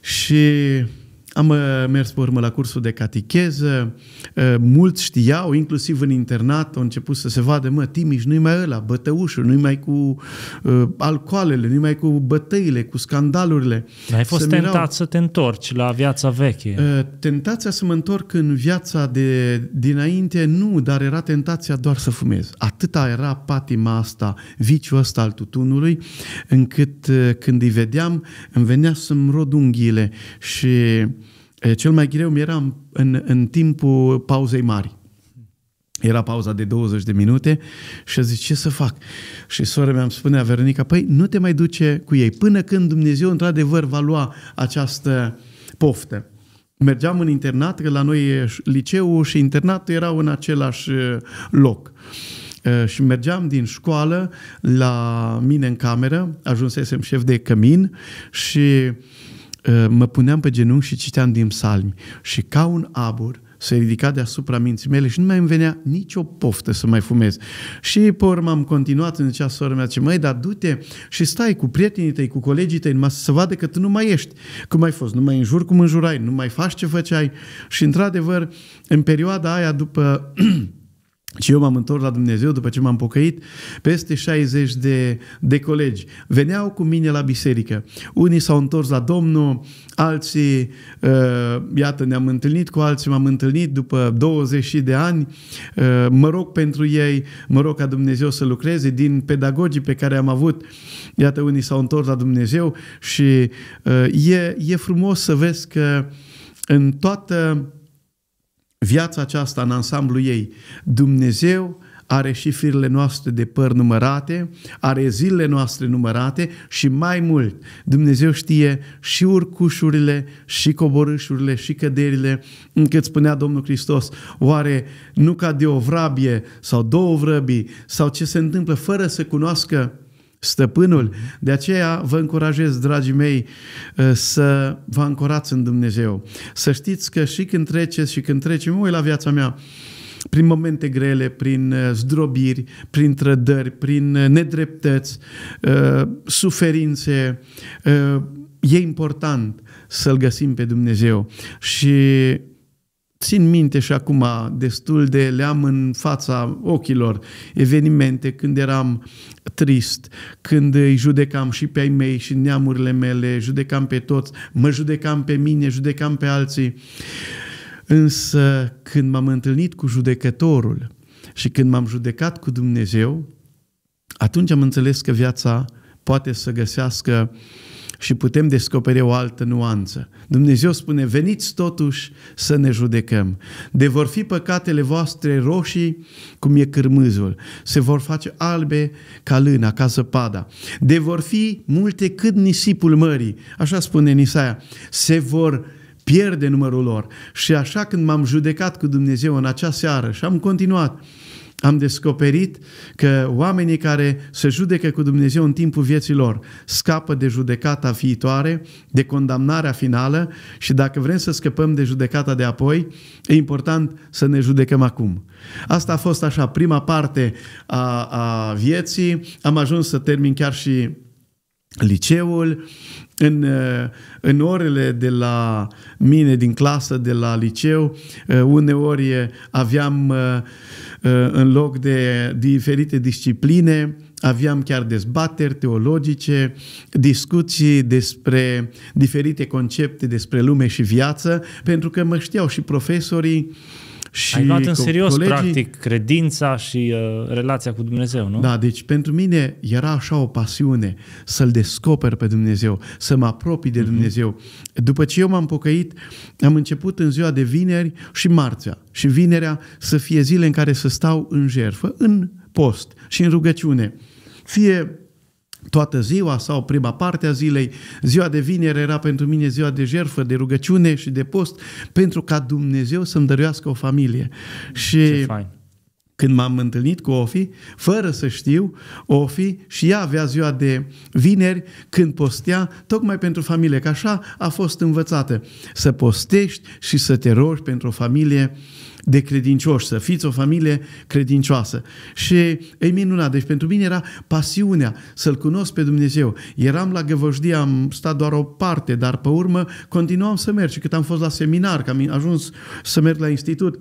A: și am uh, mers pe urmă la cursul de catecheză, uh, mulți știau, inclusiv în internat, au început să se vadă, mă, Timiș nu-i mai ăla, bătăușul, nu-i mai cu uh, alcoalele, nu-i mai cu bătăile, cu scandalurile. ai fost să tentat mirau.
B: să te întorci la viața veche. Uh,
A: tentația să mă întorc în viața de dinainte, nu, dar era tentația doar să fumez. Atâta era patima asta, viciul ăsta al tutunului, încât uh, când îi vedeam, îmi venea să-mi rod unghiile și cel mai greu mi-era în, în, în timpul pauzei mari. Era pauza de 20 de minute și a zis, ce să fac? Și sora mea îmi spunea, Veronica, păi nu te mai duce cu ei, până când Dumnezeu într-adevăr va lua această poftă. Mergeam în internat, că la noi liceul și internatul erau în același loc. Și mergeam din școală la mine în cameră, ajunsesem șef de cămin și Eh, mă puneam pe genunchi și citeam din psalmi și ca un abur se ridica deasupra minții mele și nu mai îmi venea nicio poftă să mai fumez. Și pe urmă am continuat, în cea soră mea, ce măi, dar du-te și stai cu prietenii tăi, cu colegii tăi numai să vadă că tu nu mai ești cum ai fost, nu mai înjur cum înjurai, nu mai faci ce făceai. Și într-adevăr, în perioada aia după Și eu m-am întors la Dumnezeu după ce m-am pocăit, peste 60 de, de colegi veneau cu mine la biserică. Unii s-au întors la Domnul, alții, uh, iată, ne-am întâlnit cu alții, m-am întâlnit după 20 de ani. Uh, mă rog pentru ei, mă rog ca Dumnezeu să lucreze. Din pedagogii pe care am avut, iată, unii s-au întors la Dumnezeu și uh, e, e frumos să vezi că în toată viața aceasta în ansamblu ei, Dumnezeu are și firele noastre de păr numărate, are zilele noastre numărate și mai mult, Dumnezeu știe și urcușurile, și coborâșurile, și căderile, încât spunea Domnul Hristos, oare nu ca de o vrabie sau două vrăbii sau ce se întâmplă fără să cunoască stăpânul. Mhm. De aceea vă încurajez, dragii mei, uh, să vă ancorați în Dumnezeu. Să știți că și când treceți și când trecem, ui la viața mea, prin momente grele, prin uh, zdrobiri, prin trădări, prin uh, nedreptăți, suferințe, e important să-L găsim pe Dumnezeu și țin minte și acum destul de, le am în fața ochilor evenimente când eram trist, când îi judecam și pe ai mei și neamurile mele, judecam pe toți, mă judecam pe mine, judecam pe alții. Însă când m-am întâlnit cu judecătorul și când m-am judecat cu Dumnezeu, atunci am înțeles că viața poate să găsească și putem descoperi o altă nuanță. Dumnezeu spune, veniți totuși să ne judecăm. De vor fi păcatele voastre roșii, cum e cârmâzul. Se vor face albe ca lâna, ca zăpada. De vor fi multe cât nisipul mării. Așa spune Nisaia. Se vor pierde numărul lor. Și așa când m-am judecat cu Dumnezeu în acea seară și am continuat, am descoperit că oamenii care se judecă cu Dumnezeu în timpul vieții lor scapă de judecata viitoare, de condamnarea finală și dacă vrem să scăpăm de judecata de apoi, e important să ne judecăm acum. Asta a fost așa prima parte a, a vieții, am ajuns să termin chiar și liceul, în, uh, în orele de la mine din clasă, de la liceu, uh, uneori uh, aveam Eh, în loc de diferite discipline, aveam chiar dezbateri teologice, discuții despre diferite concepte despre lume și viață, pentru că mă știau și profesorii și Ai luat în serios, colegii... practic, credința și uh, relația cu Dumnezeu, nu? Da, deci pentru mine era așa o pasiune să-L descoper pe Dumnezeu, să mă apropii de Dumnezeu. Mhm. huh Dumnezeu. După ce eu m-am pocăit, am început în ziua de vineri și marțea. Și vinerea să fie zile în care să stau în jerfă, în post și în rugăciune. Fie toată ziua sau prima parte a zilei. Ziua de vinere era pentru mine ziua de jertfă, de rugăciune și de post, pentru ca Dumnezeu să-mi dăruiască o familie. Și când m-am întâlnit cu Ofi, fără să știu, Ofi și ea avea ziua de vineri când postea, tocmai pentru familie, că așa a fost învățată, să postești și să te rogi pentru o familie uh, de credincioși, să fiți o familie credincioasă. Și e minunat, deci pentru mine era pasiunea să-L cunosc pe Dumnezeu. Eram la Găvăjdia, am stat doar o parte, dar pe urmă continuam să merg și cât am fost la seminar, că am ajuns să merg la institut,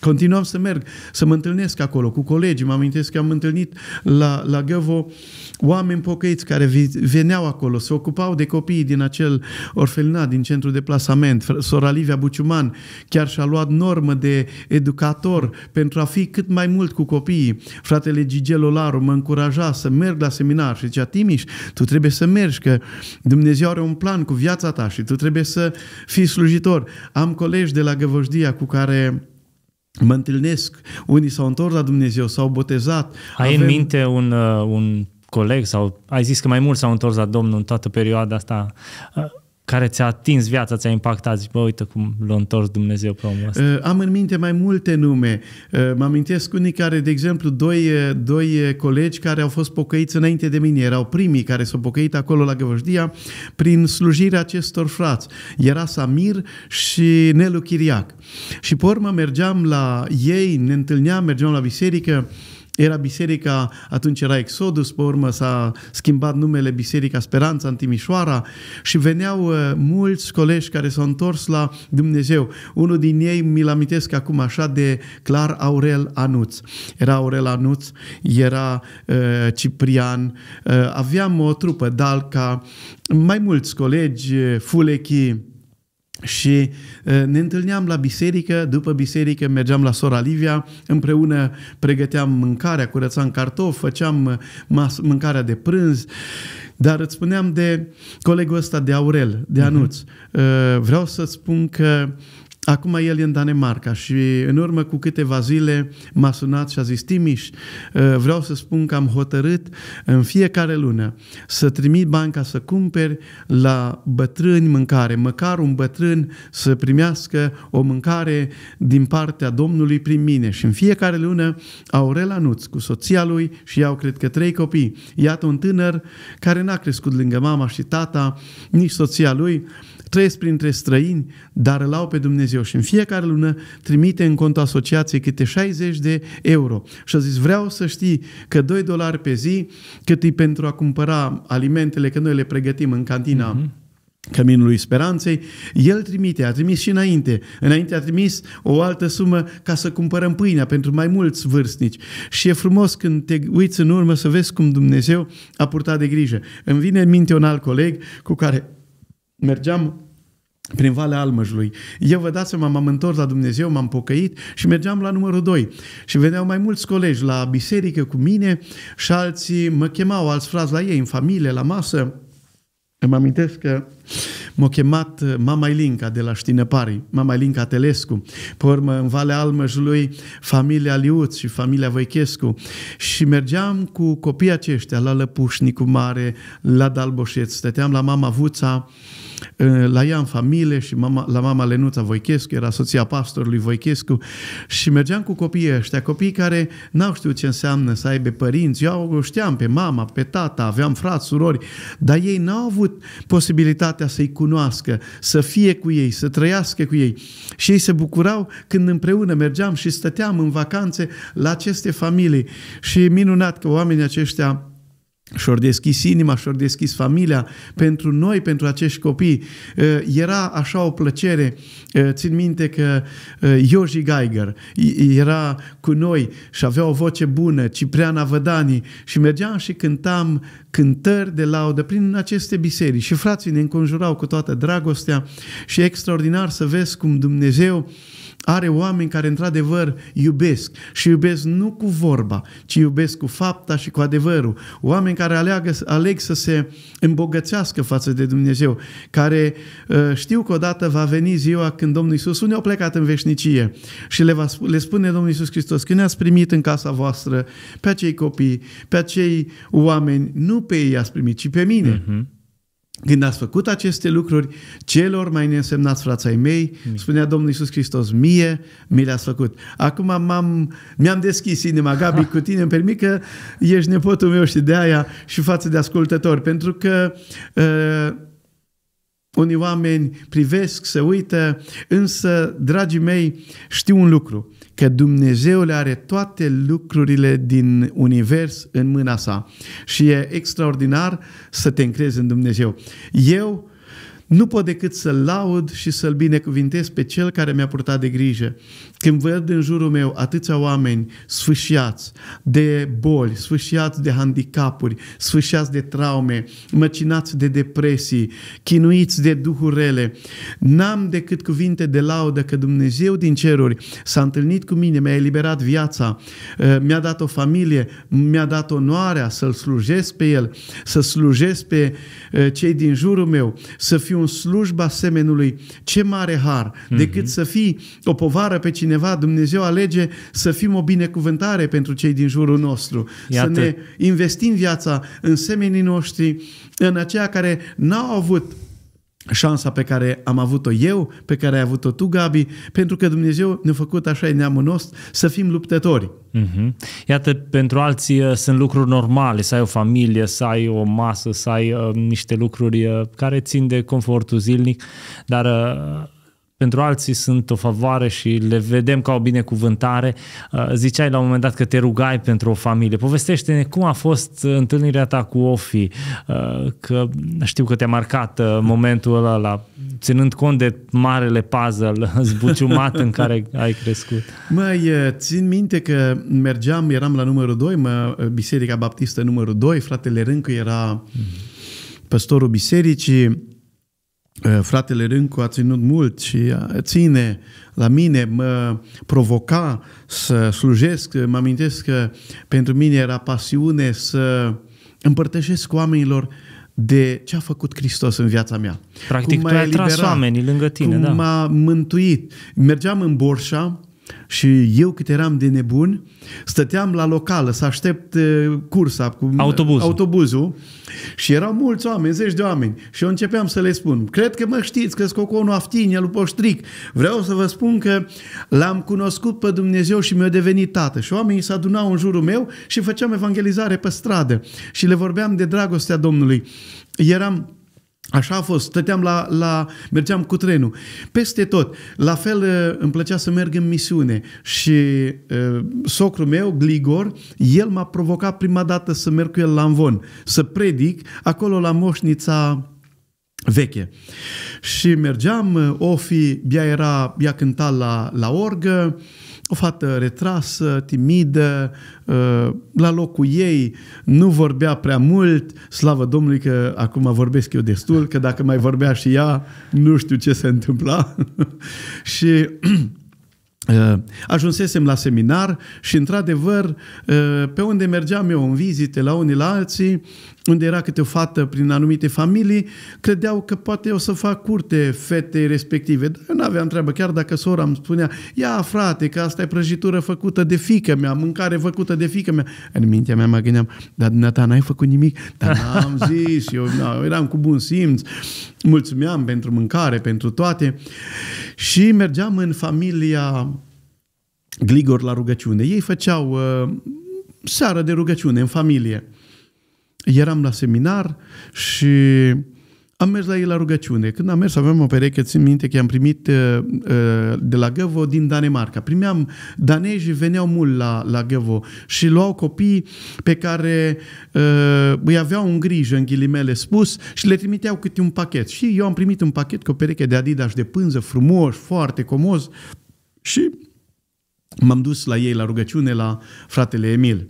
A: Continuam să merg, să mă întâlnesc acolo cu colegi. Mă amintesc că am întâlnit la, la Găvo oameni pocăiți care veneau acolo, se ocupau de copiii din acel orfelinat, din centru de plasament. Sora Livia Buciuman chiar și-a luat normă de educator pentru a fi cât mai mult cu copiii. Fratele Gigel Olaru mă încuraja să merg la seminar și zicea, Timiș, tu trebuie să mergi, că Dumnezeu are un plan cu viața ta și tu trebuie să fii slujitor. Am colegi de la Găvojdia cu care mă întâlnesc, unii s-au întors la Dumnezeu, s-au botezat. Ai avem... în minte un, uh, un coleg sau ai zis că
B: mai mulți s-au întors la Domnul în toată perioada asta? Uh, care ți-a atins viața, ți-a impactat? Zici, bă, uite cum l-a întors Dumnezeu pe omul ăsta. Uh,
A: am în minte mai multe nume. Uh, mă amintesc unii care, de exemplu, doi, uh, doi colegi care au fost pocăiți înainte de mine, erau primii care s-au pocăit acolo la Găvășdia prin slujirea acestor frați. Era Samir și Nelu Chiriac. Și pe urmă mergeam la ei, ne întâlneam, mergeam la biserică, era biserica, atunci era Exodus, pe urmă s-a schimbat numele Biserica Speranța în Timișoara și veneau uh, mulți colegi care s-au întors la Dumnezeu. Unul din ei mi-l amintesc acum așa de clar Aurel Anuț. Era Aurel Anuț, era uh, Ciprian, uh, aveam o trupă, Dalca, mai mulți colegi, uh, Fulechi, și ne întâlneam la biserică, după biserică mergeam la sora Livia, împreună pregăteam mâncarea, curățam cartofi, făceam mas- mâncarea de prânz, dar îți spuneam de colegul ăsta de Aurel, de mhm. Anuț. Uh-huh. Vreau să spun că Acum el e în Danemarca și în urmă cu câteva zile m-a sunat și a zis Timiș, ă, vreau să spun că am hotărât în fiecare lună să trimit banca să cumperi la bătrâni mâncare, măcar un bătrân să primească o mâncare din partea Domnului prin mine. Și în fiecare lună au Nuț cu soția lui și au cred că trei copii. Iată un tânăr care n-a crescut lângă mama și tata, nici soția lui, trăiesc printre străini, dar îl au pe Dumnezeu și în fiecare lună trimite în contul asociației câte 60 de euro. Și a zis, vreau să știi că 2 dolari pe zi, cât e pentru a cumpăra alimentele, că noi le pregătim în cantina Mm-hmm. Căminului Speranței, el trimite, a trimis și înainte. Înainte a trimis o altă sumă ca să cumpărăm pâinea pentru mai mulți vârstnici. Și e frumos când te uiți în urmă să vezi cum Dumnezeu a purtat de grijă. Îmi vine în minte un alt coleg cu care mergeam prin Valea Almăjului. Eu vă dați seama, m-am întors la Dumnezeu, m-am pocăit și mergeam la numărul 2. Și veneau mai mulți colegi la biserică cu mine și alții mă chemau, alți frați la ei, în familie, la masă. Îmi amintesc că m-a chemat uh, mama Ilinca de la Știnăpari, mama Ilinca Telescu, pe urmă în Valea Almăjului, familia Liuț și familia Voichescu și mergeam cu copiii aceștia la Lăpușnicu Mare, la Dalboșeț, stăteam la mama Vuța, Eh, la ea în familie și mama, la mama Lenuța Voichescu, era soția pastorului Voichescu și mergeam cu copiii ăștia, copii care n-au știut ce înseamnă să aibă părinți. Eu o știam pe mama, pe tata, aveam frați, surori, dar ei n-au avut posibilitatea să-i cunoască, să fie cu ei, să trăiască cu ei. Și ei se bucurau când împreună mergeam și stăteam în vacanțe la aceste familii. Și e minunat că oamenii aceștia și au deschis inima, și au deschis familia pentru noi, pentru acești copii. Era așa o plăcere. Țin minte că Ioji Geiger era cu noi și avea o voce bună, Cipriana Vădani și mergeam și cântam cântări de laudă prin aceste biserici și frații ne înconjurau cu toată dragostea și e extraordinar să vezi cum Dumnezeu uh, are oameni care într-adevăr iubesc și iubesc nu cu vorba, ci iubesc cu fapta și cu adevărul. Oameni care aleagă, aleg să se îmbogățească față de Dumnezeu, care ă, știu că odată va veni ziua când Domnul Iisus, unii au plecat în veșnicie și le, va, le spune Domnul Iisus Hristos, că ne-ați primit în casa voastră pe acei copii, pe acei oameni, nu pe ei ați primit, ci pe mine. Uh-huh. Când ați făcut aceste lucruri, celor mai neînsemnați frații mei, spunea Domnul Iisus Hristos, mie mi le-ați făcut. Acum am mi-am deschis inima, Gabi, cu tine, îmi permit că ești nepotul meu și de aia și față de ascultători, pentru că uh, unii oameni privesc, se uită, însă, dragii mei, știu un lucru, că Dumnezeu le are toate lucrurile din univers în mâna sa. Și e extraordinar să te încrezi în Dumnezeu. Eu nu pot decât să laud și să-L binecuvintez pe Cel care mi-a purtat de grijă. Când văd în jurul meu atâția oameni sfâșiați de boli, sfâșiați de handicapuri, sfâșiați de traume, măcinați de depresii, chinuiți de duhuri rele, n-am decât cuvinte de laudă că Dumnezeu din ceruri s-a întâlnit cu mine, mi-a eliberat viața, uh, mi-a dat o familie, mi-a dat onoarea să-L slujesc pe El, să slujesc pe uh, cei din jurul meu, să fiu în slujba semenului. Ce mare har! Decât mm-hmm. să fii o povară pe cine cineva, Dumnezeu alege să fim o binecuvântare pentru cei din jurul nostru, Iată. să ne investim viața în semenii noștri, în aceia care n-au avut șansa pe care am avut-o eu, pe care ai avut-o tu, Gabi, pentru că Dumnezeu ne-a făcut așa în neamul nostru să fim luptători. Mm-hmm.
B: Iată, pentru alții uh, sunt lucruri normale, să ai o familie, să ai o masă, să ai uh, niște lucruri uh, care țin de confortul zilnic, dar uh, pentru alții sunt o favoare și le vedem ca o binecuvântare. Uh, ziceai la un moment dat că te rugai pentru o familie. Povestește-ne cum a fost întâlnirea ta cu Ofi, uh, că știu că te-a marcat uh, momentul ăla la ținând cont de marele puzzle zbuciumat în care ai crescut.
A: Mai țin minte că mergeam, eram la numărul 2, mă, Biserica Baptistă numărul 2, fratele Râncu era mhm. păstorul bisericii, Eh, fratele Râncu a ținut mult și ține la mine, mă provoca să slujesc. Mă amintesc că pentru mine era pasiune să împărtășesc cu oamenilor de ce a făcut Hristos în viața mea. Practic, cum tu ai eliberat, tras oamenii lângă tine. Cum da. m-a mântuit. Mergeam în Borșa, și eu cât eram de nebun, stăteam la locală să aștept uh, cursa cu uh, autobuzul. autobuzul și erau mulți oameni, zeci de oameni. Și eu începeam să le spun, cred că mă știți, că scoconul aftine, lui Poștric. Vreau să vă spun că l-am cunoscut pe Dumnezeu și mi-a devenit tată. Și oamenii se adunau în jurul meu și făceam evangelizare pe stradă. Și le vorbeam de dragostea Domnului. Eram Așa a fost. Stăteam la, la... Mergeam cu trenul. Peste tot. La fel uh, îmi plăcea să merg în misiune. Și uh, socrul meu, Gligor, el m-a provocat prima dată să merg cu el la Anvon. Să predic acolo la moșnița veche. Și mergeam, uh, Ofi, ea era, ea cânta la, la orgă, uh, o fată retrasă, timidă, uh, la locul ei, nu vorbea prea mult, slavă Domnului că acum vorbesc eu destul, că dacă mai vorbea și ea, nu știu ce se întâmpla. și uh, ajunsesem la seminar și, într-adevăr, uh, pe unde mergeam eu în vizite la unii la alții, unde era câte o fată prin anumite familii, credeau că poate o să fac curte fetei respective. Dar eu nu aveam treabă, chiar dacă sora îmi spunea, ia frate, că asta e prăjitură făcută de fică mea, mâncare făcută de fică mea. În mintea mea mă gândeam, dar dumneata n-ai făcut nimic? Dar n-am zis, eu na, da, eram cu bun simț, mulțumeam pentru mâncare, pentru toate. Și mergeam în familia Gligor la rugăciune. Ei făceau uh, seară de rugăciune în familie eram la seminar și am mers la ei la rugăciune. Când am mers, aveam o pereche, țin minte că i-am primit uh, uh, de la Găvo din Danemarca. Primeam danejii, veneau mult la, la Găvo și luau copii pe care uh, îi aveau în grijă, în ghilimele spus, și le trimiteau câte un pachet. Și eu am primit un pachet cu o pereche de Adidas de pânză, frumos, foarte comos și m-am dus la ei la rugăciune la fratele Emil.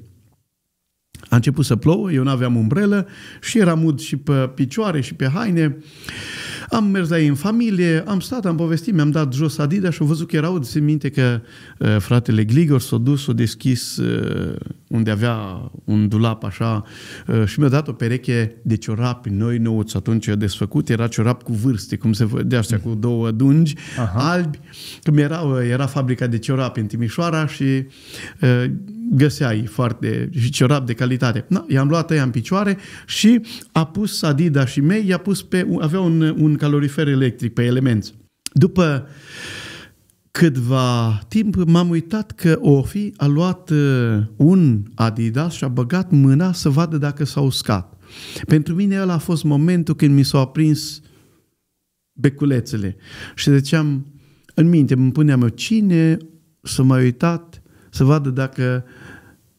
A: A început să plouă, eu nu aveam umbrelă și eram ud și pe picioare și pe haine. Am mers la ei în familie, am stat, am povestit, mi-am dat jos Adidas și am văzut că erau de Țin minte că uh, fratele Gligor s-a dus, s-a deschis uh, unde avea un dulap așa uh, și mi-a dat o pereche de ciorapi noi, nouți, atunci desfăcut. Era ciorap cu vârste, cum se de astea, cu două dungi Aha. albi. Cum era, uh, era fabrica de ciorapi în Timișoara și uh, găseai foarte și ciorap de calitate. Na, i-am luat ăia în picioare și a pus Adida și mei, i-a pus pe, avea un, un calorifer electric pe element. După câtva timp m-am uitat că Ofi a luat uh, un Adidas și a băgat mâna să vadă dacă s-a uscat. Pentru mine ăla a fost momentul când mi s-au aprins beculețele și ziceam în minte, îmi puneam eu, cine să m uitat să vadă dacă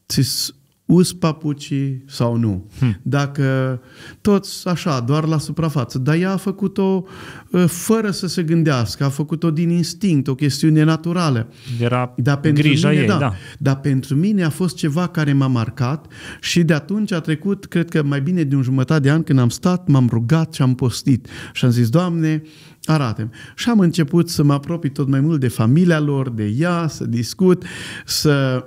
A: ți us papucii sau nu. Hmm. Dacă toți așa, doar la suprafață, dar ea a făcut-o ă, fără să se gândească, a făcut-o din instinct, o chestiune naturală. Era dar pentru grija mine, ei, da. da. Dar pentru mine a fost ceva care m-a marcat și de atunci a trecut, cred că mai bine de un jumătate de an când am stat, m-am rugat și am postit și am zis, Doamne, uh, arate. Și am început să mă apropii tot mai mult de familia lor, de ea, să discut, să...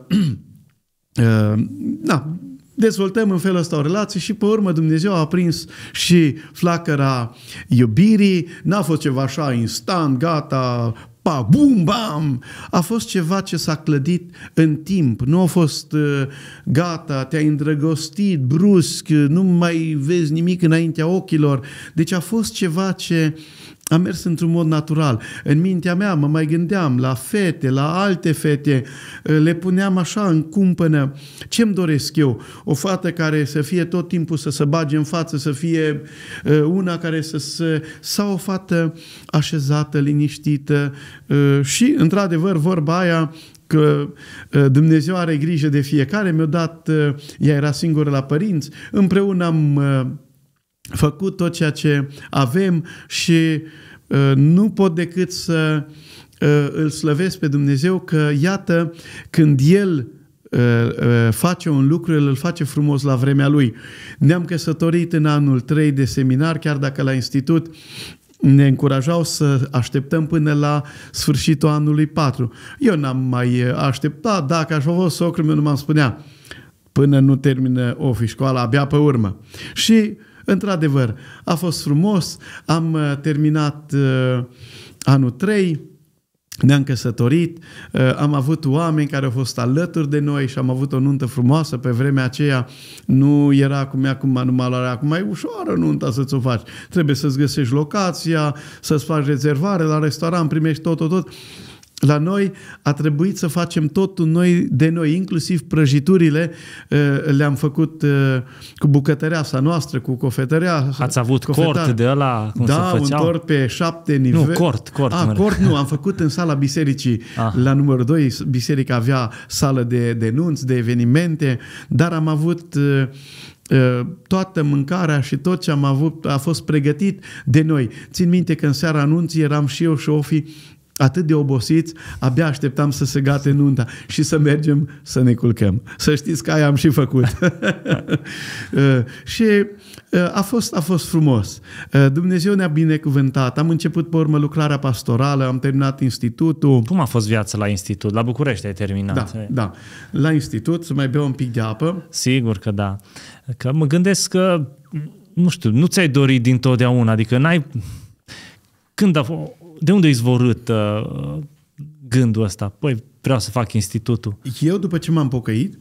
A: da, dezvoltăm în felul ăsta o relație și pe urmă Dumnezeu a prins și flacăra iubirii, n-a fost ceva așa instant, gata, pa, bum, bam, a fost ceva ce s-a clădit în timp, nu a fost uh, gata, te-ai îndrăgostit brusc, nu mai vezi nimic înaintea ochilor, deci a fost ceva ce am mers într-un mod natural. În mintea mea mă mai gândeam la fete, la alte fete, le puneam așa în cumpănă. Ce-mi doresc eu? O fată care să fie tot timpul să se bage în față, să fie uh, una care să se... sau o fată așezată, liniștită uh, și, într-adevăr, vorba aia, că uh, Dumnezeu are grijă de fiecare. Mi-a dat, ea era singură la părinți, împreună am făcut tot ceea ce avem și uh, nu pot decât să uh, îl slăvesc pe Dumnezeu că, iată, când El uh, face un lucru, el îl face frumos la vremea lui. Ne-am căsătorit în anul 3 de seminar, chiar dacă la institut ne încurajau să așteptăm până la sfârșitul anului 4. Eu n-am mai așteptat, dacă aș fi fost socrul meu, nu m-am spunea până nu termină ofi școala, abia pe urmă. Și uh, Într-adevăr, a fost frumos, am uh, terminat uh, anul 3, ne-am căsătorit, uh, am avut oameni care au fost alături de noi și am avut o nuntă frumoasă. Pe vremea aceea nu era cum e acum, numai la acum e ușoară nunta să-ți o faci. Trebuie să-ți găsești locația, să-ți faci rezervare la restaurant, primești tot, tot, tot. La noi a trebuit să facem totul noi de noi, inclusiv prăjiturile eh, le-am făcut eh, cu bucătăreasa noastră, cu cofetărea. Ați avut cofetar. cort de ăla? Cum da, se un cort pe șapte nivele. Nu, cort, cort. A, cort nu, am făcut în sala bisericii. Ah. La numărul 2, biserica avea sală de denunți, de evenimente, dar am avut eh, toată mâncarea și tot ce am avut a fost pregătit de noi. Țin minte că în seara anunții eram și eu și Ofi atât de obosiți, abia așteptam să se gate nunta și să mergem să ne culcăm. Să știți că aia am și făcut. Uh, și uh, a fost, a fost frumos. Uh, Dumnezeu ne-a binecuvântat. Am început pe urmă lucrarea pastorală, am terminat institutul. Cum a fost viața la institut? La București ai terminat. Da, da. La institut, să
B: mai beau un pic de apă. Sigur că da. Că mă gândesc că, nu știu, nu ți-ai dorit dintotdeauna, adică n-ai când a, de unde a izvorât uh,
A: gândul ăsta? Păi vreau să fac institutul. Eu, după ce m-am pocăit,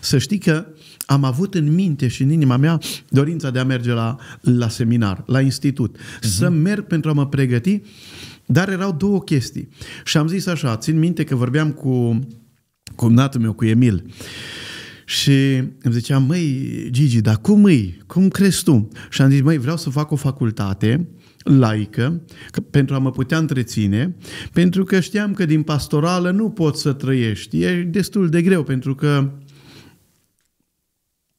A: să știi că am avut în minte și în inima mea dorința de a merge la, la seminar, la institut, uh-huh. să merg pentru a mă pregăti, dar erau două chestii. Și am zis așa, țin minte că vorbeam cu cumnatul meu, cu Emil, și îmi ziceam, măi, Gigi, dar cum îi? Cum crezi tu? Și am zis, măi, vreau să fac o facultate laică, pentru a mă putea întreține, pentru că știam că din pastorală nu poți să trăiești. E destul de greu, pentru că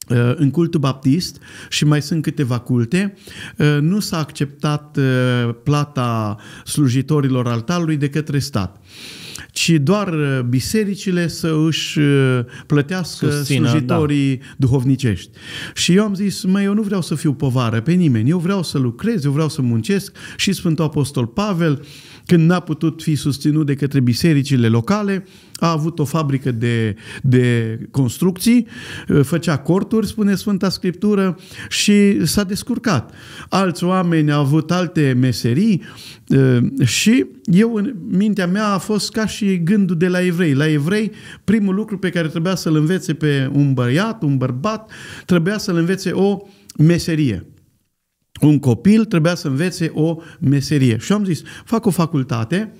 A: uh, în cultul baptist și mai sunt câteva culte, uh, nu s-a acceptat uh, plata slujitorilor altarului de către stat ci doar uh, bisericile să își uh, plătească Susțină, da. slujitorii da. duhovnicești. Și eu am zis, măi, eu nu vreau să fiu povară pe nimeni, eu vreau să lucrez, eu vreau să muncesc și Sfântul Apostol Pavel când n-a putut fi susținut de către bisericile locale, a avut o fabrică de, de construcții, făcea corturi, spune Sfânta Scriptură, și s-a descurcat. Alți oameni au avut alte meserii ă, și eu, în mintea mea, a fost ca și gândul de la evrei. La evrei, primul lucru pe care trebuia să-l învețe pe un băiat, un bărbat, trebuia să-l învețe o meserie un copil trebuia să învețe o meserie. Și am zis, fac o facultate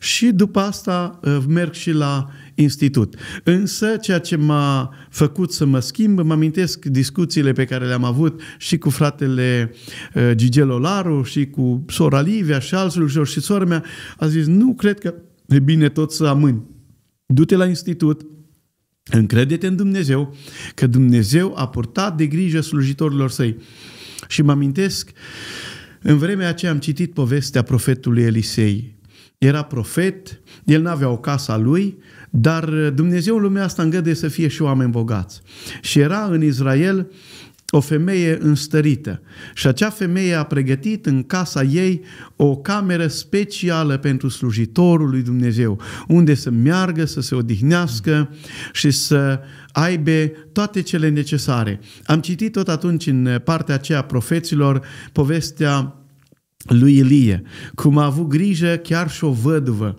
A: și după asta uh, merg și la institut. Însă, ceea ce m-a făcut să mă schimb, mă amintesc discuțiile pe care le-am avut și cu fratele uh, Gigel Olaru și cu sora Livia și alți lucruri și sora mea, a zis, nu cred că e bine tot să amâni. Du-te la institut, încrede-te în Dumnezeu, că Dumnezeu a purtat de grijă slujitorilor săi. Și mă amintesc, în vremea aceea am citit povestea profetului Elisei. Era profet, el n-avea o casă a lui, dar Dumnezeu în lumea asta îngăde să fie și oameni bogați. Și era în Israel o femeie înstărită și acea femeie a pregătit în casa ei o cameră specială pentru slujitorul lui Dumnezeu, unde să meargă, să se odihnească și să aibă toate cele necesare. Am citit tot atunci în partea aceea profeților povestea lui Ilie, cum a avut grijă chiar și o văduvă.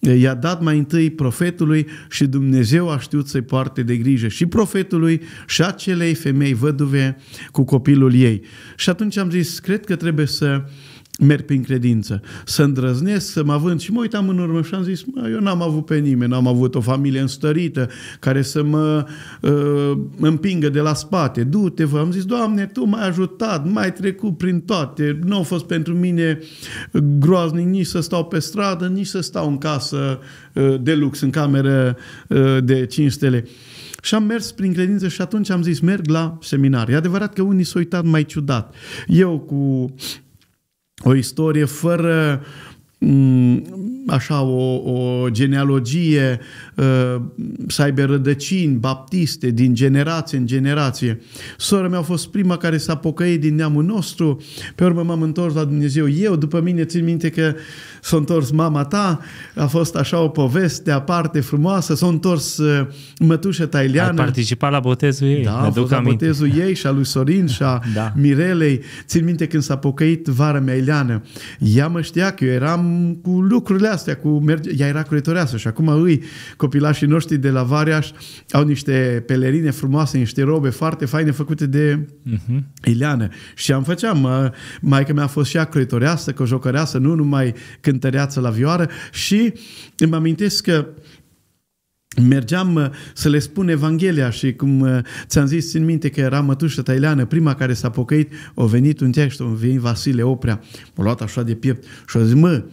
A: I-a dat mai întâi profetului și Dumnezeu a știut să-i poarte de grijă și profetului și acelei femei văduve cu copilul ei. Și atunci am zis, cred că trebuie să uh, merg prin credință. Să îndrăznesc, să mă avânt Și mă uitam în urmă și am zis, mă, eu n-am avut pe nimeni, n-am avut o familie înstărită care să mă uh, împingă de la spate. Du-te, vă. Am zis, Doamne, Tu m-ai ajutat, m-ai trecut prin toate. Nu a fost pentru mine groaznic nici să stau pe stradă, nici să stau în casă uh, de lux, în cameră uh, de 5 stele. Și am mers prin credință și atunci am zis, merg la seminar. E adevărat că unii s-au uitat mai ciudat. Eu cu o istorie fără mm, așa o, o genealogie uh, să aibă rădăcini baptiste din generație în generație. Sora mea a fost prima care s-a pocăit din neamul nostru, pe urmă m-am întors la Dumnezeu. Eu, după mine, țin minte că s-a întors mama ta, a fost așa o poveste aparte frumoasă, s-a întors uh, mătușa tailiană. A
B: participat la botezul ei, da, a fost la botezul
A: ei și a lui Sorin și a da. Mirelei. Țin minte când s-a pocăit vara mea Ileană, ea mă știa că eu eram cu lucrurile astea, cu merge... ea era curitoreasă și acum îi copilașii noștri de la Variaș au niște pelerine frumoase, niște robe foarte faine făcute de uh-huh. Mhm. Ileană. Și am făceam, maica mea a fost și ea curitoreasă, jocăreasă, nu numai cântăreață la vioară și îmi amintesc că Mergeam uh, să le spun Evanghelia și cum uh, ți-am zis, țin minte că era mătușă taileană, prima care s-a pocăit, o venit un text, o venit Vasile Oprea, m-a luat așa de piept și a zis, mă,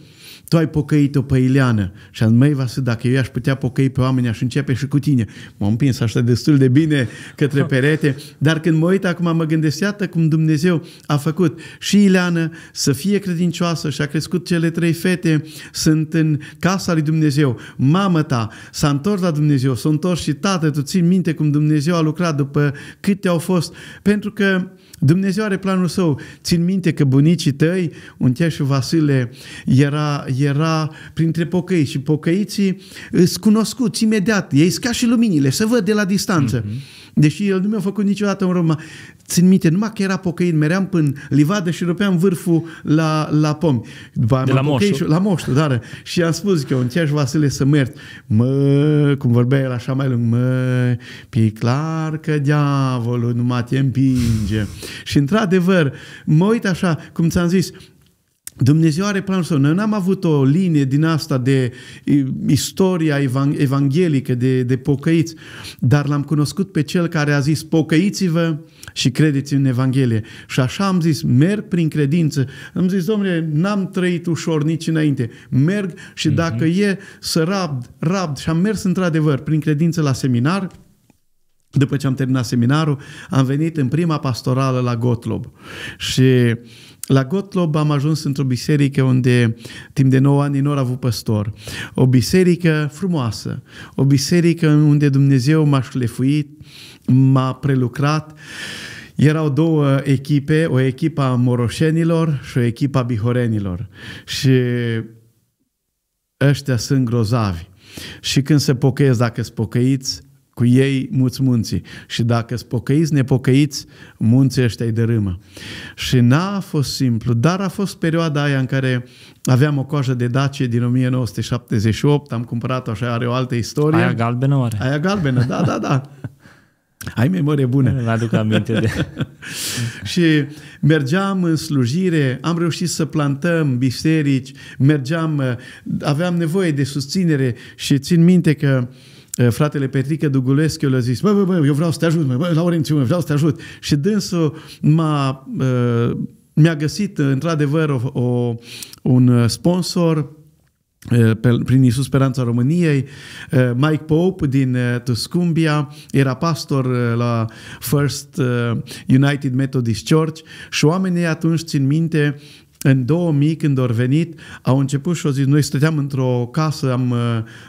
A: tu ai pocăit-o pe Ileană și am mai văzut dacă eu aș putea pocăi pe oameni, aș începe și cu tine. M-am împins așa destul de bine către perete, dar când mă uit acum, mă gândesc, iată cum Dumnezeu a făcut și Ileană să fie credincioasă și a crescut cele trei fete, sunt în casa lui Dumnezeu. Mamă ta s-a întors la Dumnezeu, s-a întors și tată, tu ții minte cum Dumnezeu a lucrat după câte au fost, pentru că Dumnezeu are planul său. Țin minte că bunicii tăi, Unteașul Vasile, era, era printre pocăi și pocăiții sunt cunoscuți imediat. Ei sunt ca și luminile, se văd de la distanță. Mm-hmm. Deși el nu mi-a făcut niciodată un rău. țin minte, numai că era pocăin, meream până livadă și rupeam vârful la, la pomi. După De la moșu. Și, la moșu, dar. Și am spus că un ceași Vasile să mert. Mă, cum vorbea el așa mai lung, mă, pe clar că diavolul numai te împinge. și într-adevăr, mă uit așa, cum ți-am zis, Dumnezeu are planul său. Noi n-am avut o linie din asta de istoria evanghelică, de, de pocăiți, dar l-am cunoscut pe cel care a zis pocăiți-vă și credeți în Evanghelie. Și așa am zis, merg prin credință. Am zis, domnule, n-am trăit ușor nici înainte. Merg și mhm. dacă uh-huh. e să rabd, rabd. Și am mers într-adevăr prin credință la seminar, după ce am terminat seminarul, am venit în prima pastorală la Gotlob. Și uh, la Gotlob am ajuns într-o biserică unde timp de 9 ani nu a avut păstor. O biserică frumoasă, o biserică unde Dumnezeu m-a șlefuit, m-a prelucrat. Erau două echipe, o echipă a moroșenilor și o echipă a bihorenilor. Și ăștia sunt grozavi. Și când se pocăiesc, dacă se pocăiți, cu ei muți munții. Și dacă spocăiți, nepocăiți, munții ăștia de râmă. Și n-a fost simplu, dar a fost perioada aia în care aveam o coajă de Dacie din 1978, am cumpărat-o, așa are o altă istorie. Aia galbenă oare? Aia galbenă, da, da, da. Ai memorie bună. Îmi aduc aminte de... și mergeam în slujire, am reușit să plantăm biserici, mergeam, aveam nevoie de susținere și țin minte că uh, Eh, fratele Petrică Dugulescu le-a zis, bă, bă, bă, eu vreau să te ajut, mă, bă, Laurențiu, mă, vreau să te ajut. Și dânsul m-a, eh, mi-a găsit, eh, într-adevăr, o, o, un sponsor pe, prin Iisus Speranța României, Mike Pope din Tuscumbia, era pastor la First United Methodist Church și oamenii atunci țin minte în 2000, când au venit, au început și au zis, noi stăteam într-o casă, am uh,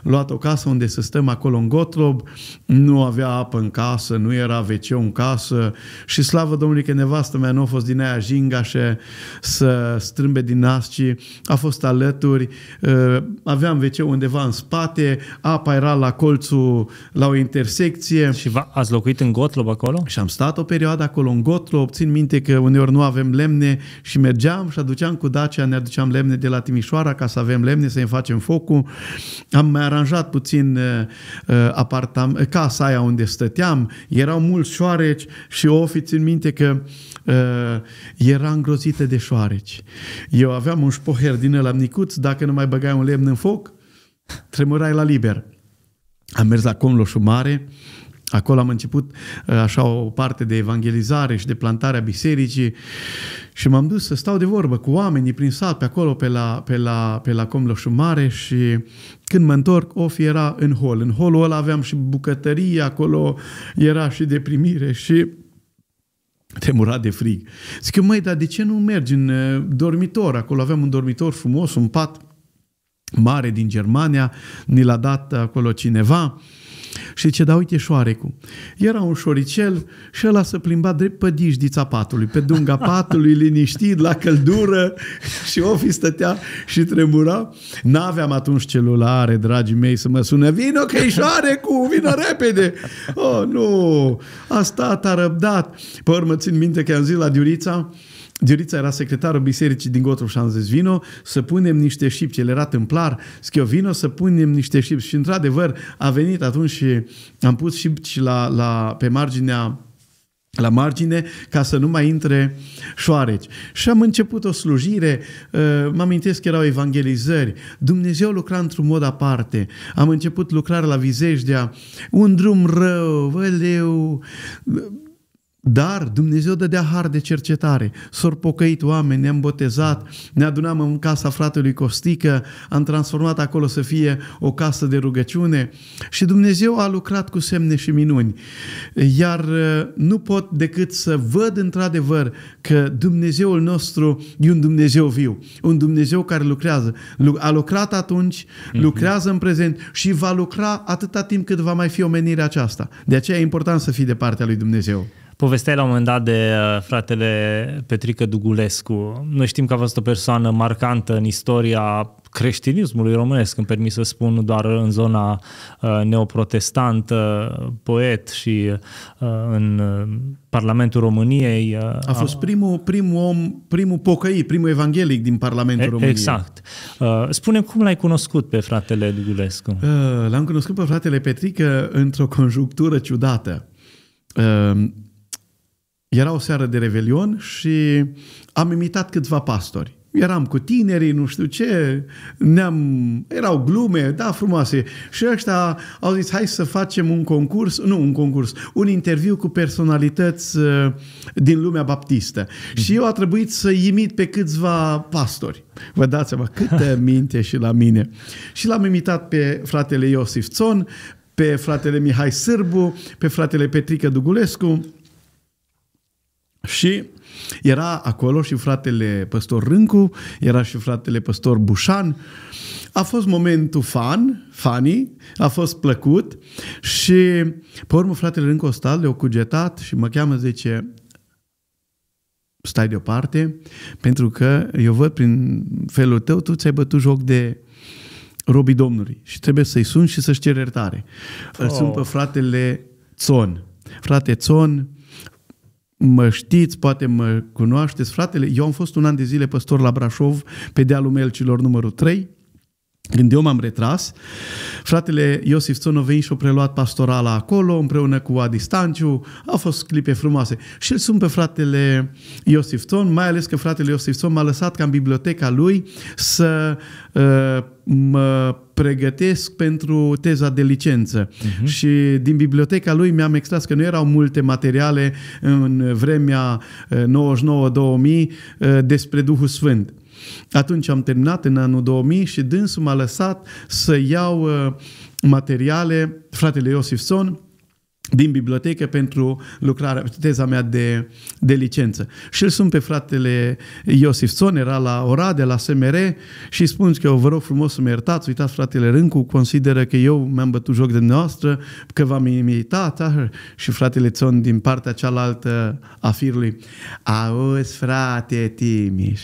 A: luat o casă unde să stăm acolo în Gotlob, nu avea apă în casă, nu era wc în casă și slavă Domnului că nevastă mea nu a fost din aia jingașe să strâmbe din nasci, a fost alături, uh, aveam wc undeva în spate, apa era la colțul, la o intersecție. Și ați locuit în Gotlob acolo? Și am stat o perioadă acolo în Gotlob, țin minte că uneori nu avem lemne și mergeam și aduceam mergeam cu Dacia, ne aduceam lemne de la Timișoara ca să avem lemne, să ne facem focul. Am mai aranjat puțin uh, uh apartam, uh, casa aia unde stăteam. Erau mulți șoareci și o țin minte că uh, era îngrozită de șoareci. Eu aveam un șpoher din la micuț, dacă nu mai băgai un lemn în foc, tremurai la liber. Am mers la Comloșul Mare, Acolo am început uh, așa o parte de evangelizare și de plantarea bisericii și m-am dus să stau de vorbă cu oamenii prin sat, pe acolo, pe la, pe la, pe la Comloșul Mare și când mă întorc, of era în hol. În holul ăla aveam și bucătărie, acolo era și deprimire și temura de frig. Zic eu, măi, dar de ce nu mergi în uh, dormitor? Acolo aveam un dormitor frumos, un pat mare din Germania, ni l-a dat acolo cineva și ce da, uite șoarecul. Era un șoricel și ăla se plimba drept pe dișdița patului, pe dunga patului, liniștit, la căldură și ofi stătea și tremura. N-aveam atunci celulare, dragii mei, să mă sună, vină că e șoarecul, vină repede. Oh, nu, a stat, a răbdat. Pe urmă, țin minte că am zis la Diurița, Diorița era secretarul bisericii din Gotru și am zis, vino să punem niște șipci. El era tâmplar, zic eu, vino să punem niște șipci. Și într-adevăr a venit atunci și am pus șipci la, la, pe marginea la margine ca să nu mai intre șoareci. Și am început o slujire, uh, mă amintesc că erau evangelizări, Dumnezeu lucra într-un mod aparte. Am început lucrarea la Vizejdea, un drum rău, văleu, dar Dumnezeu dădea har de cercetare. S-au pocăit oameni, ne-am botezat, ne adunam în casa fratelui Costică, am transformat acolo să fie o casă de rugăciune și Dumnezeu a lucrat cu semne și minuni. Iar uh, nu pot decât să văd într-adevăr că Dumnezeul nostru e un Dumnezeu viu, un Dumnezeu care lucrează. A lucrat atunci, mhm. lucrează în prezent și va lucra atâta timp cât va mai fi omenirea aceasta. De aceea e important să fii de partea lui Dumnezeu. Povesteai la un moment dat de uh, fratele Petrică
B: Dugulescu. Noi știm că a fost o persoană marcantă în istoria creștinismului românesc, îmi permis să spun, doar în zona uh, neoprotestantă, poet și uh, în Parlamentul României. A fost
A: primul, primul om, primul pocăi, primul evanghelic din Parlamentul României. Exact.
B: Spune cum l-ai
A: cunoscut pe fratele Dugulescu? L-am cunoscut pe fratele Petrică într-o conjunctură ciudată. Era o seară de revelion și am imitat câțiva pastori eram cu tinerii, nu știu ce, ne-am, erau glume, da, frumoase. Și ăștia au zis, hai să facem un concurs, nu un concurs, un interviu cu personalități uh, din lumea baptistă. Mm. Și eu a trebuit să imit pe câțiva pastori. Vă dați seama câtă minte și la mine. Și l-am imitat pe fratele Iosif Țon, pe fratele Mihai Sârbu, pe fratele Petrică Dugulescu, și era acolo și fratele păstor Râncu, era și fratele păstor Bușan. A fost momentul fan, funny, a fost plăcut și pe urmă fratele Râncu a stat, le-a cugetat și mă cheamă, zice, stai deoparte, pentru că eu văd prin felul tău, tu ți-ai bătut joc de robii Domnului și trebuie să-i suni și să-și cer iertare. Oh. Îl sun pe fratele Țon. Frate Țon, mă știți, poate mă cunoașteți, fratele, eu am fost un an de zile păstor la Brașov, pe dealul Melcilor numărul 3, când eu m-am retras, fratele Iosif Țonu a și a preluat pastorala acolo, împreună cu Adi Stanciu. Au fost clipe frumoase. Și îl sun pe fratele Iosif Țon, mai ales că fratele Iosif Țon m-a lăsat ca în biblioteca lui să uh, mă pregătesc pentru teza de licență. Uh-huh. Și din biblioteca lui mi-am extras că nu erau multe materiale în vremea 99-2000 uh, uh, despre Duhul Sfânt. Atunci am terminat în anul 2000 și dânsul m-a lăsat să iau uh, materiale, fratele Iosif Son, din bibliotecă pentru lucrarea, teza mea de, de licență. Și îl sunt pe fratele Iosif Son, era la Orade, la SMR și spun că eu vă rog frumos să mă iertați, uitați fratele Râncu, consideră că eu mi-am bătut joc de noastră, că v-am imitat da? și fratele Son din partea cealaltă a firului. Auzi frate Timiș,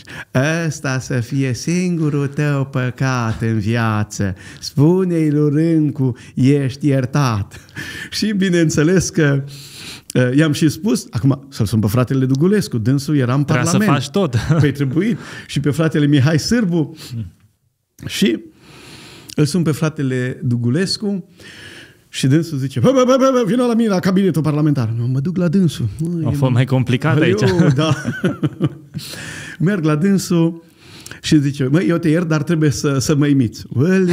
A: ăsta să fie singurul tău păcat în viață. Spune-i lui Râncu, ești iertat. și bineînțeles bineînțeles că uh, i-am și spus, acum să-l sun pe fratele Dugulescu, dânsul era în Trebuia Parlament. să faci tot. Păi trebuit. Și pe fratele Mihai Sârbu. Mm. Și îl sun pe fratele Dugulescu și dânsul zice, bă, bă, bă, bă, vină la mine la cabinetul parlamentar. Nu, mă duc la dânsul. Mă, A fost mai complicat aici. Eu, da. Merg la dânsul și zice, măi, eu te iert, dar trebuie să, să mă imiți. well,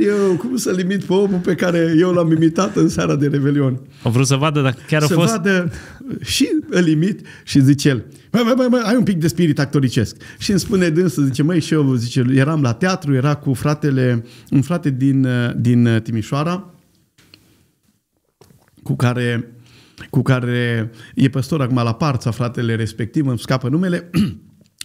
A: you, cum să-l imit pe omul pe care eu l-am imitat în seara de Revelion? Am vrut să vadă dacă chiar a să fost... Să vadă și îl imit și zice el, măi, măi, măi, mă, ai un pic de spirit actoricesc. Și îmi spune dânsă, zice, măi, și eu, zice, eram la teatru, era cu fratele, un frate din, din Timișoara, cu care cu care e păstor acum la parța, fratele respectiv, îmi scapă numele,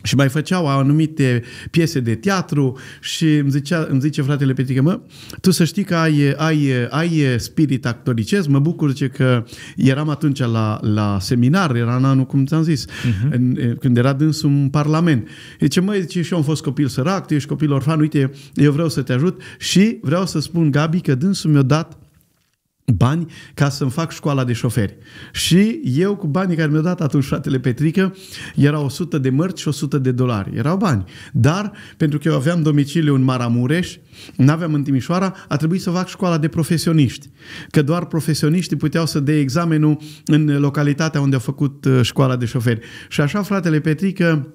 A: Și mai făceau anumite piese de teatru și îmi, zicea, îmi zice fratele Petrică, mă, tu să știi că ai, ai, ai spirit actoricesc, mă bucur ce că eram atunci la, la seminar, era în anul, cum ți-am zis, uh-huh. în, când era dânsul în parlament. Zice, măi, zice, și eu am fost copil sărac, tu ești copil orfan, uite, eu vreau să te ajut și vreau să spun, Gabi, că dânsul mi-a dat bani ca să-mi fac școala de șoferi. Și eu cu banii care mi-au dat atunci fratele Petrică erau 100 de mărți și 100 de dolari. Erau bani. Dar pentru că eu aveam domiciliu în Maramureș, n-aveam în Timișoara, a trebuit să fac școala de profesioniști. Că doar profesioniștii puteau să dea examenul în localitatea unde au făcut uh, școala de șoferi. Și așa fratele Petrică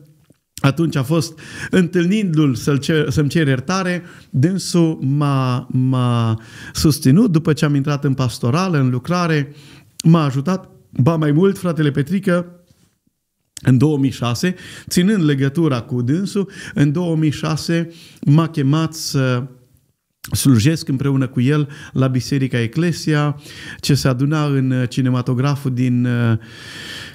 A: atunci a fost întâlnindu-l să-mi cer, să cer iertare, dânsul m-a, m-a susținut după ce am intrat în pastorală, în lucrare, m-a ajutat, ba mai mult, fratele Petrică, în 2006, ținând legătura cu dânsul, în 2006 m-a chemat să slujesc împreună cu el la Biserica Eclesia, ce se aduna în cinematograful din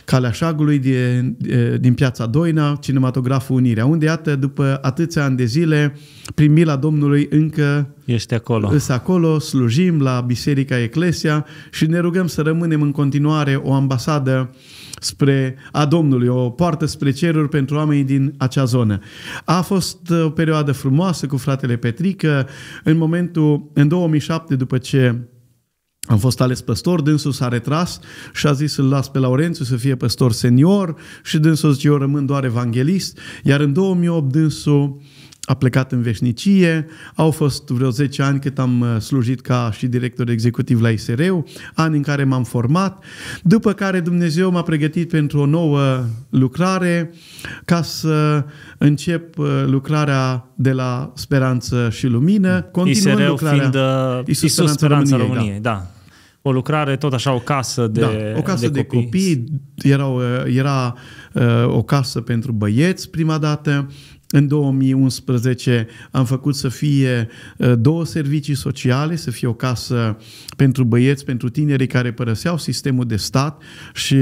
A: Calea Șagului din, din Piața Doina, Cinematograful Unirea, unde, iată, după atâția ani de zile, prin mila Domnului încă este acolo. Este acolo, slujim la Biserica Eclesia și ne rugăm să rămânem în continuare o ambasadă spre a Domnului, o poartă spre ceruri pentru oamenii din acea zonă. A fost uh, o perioadă frumoasă cu fratele Petrică. În momentul, în 2007, după ce am fost ales păstor, dânsul s-a retras și a zis să-l las pe Laurențiu să fie păstor senior și dânsul zice eu rămân doar evanghelist, iar în 2008 dânsul a plecat în veșnicie, au fost vreo 10 ani cât am uh, slujit ca și director executiv la isr ani în care m-am format, după care Dumnezeu m-a pregătit pentru o nouă lucrare ca să încep uh, lucrarea de la Speranță și Lumină. Continuând ISR-ul lucrarea fiind uh, Isus, Speranța, Speranța României, da. României da. da o lucrare, tot așa o casă de da, O casă de copii, de copii era, era uh, o casă pentru băieți prima dată, în 2011 am făcut să fie uh, două servicii sociale, să fie o casă pentru băieți, pentru tinerii care părăseau sistemul de stat și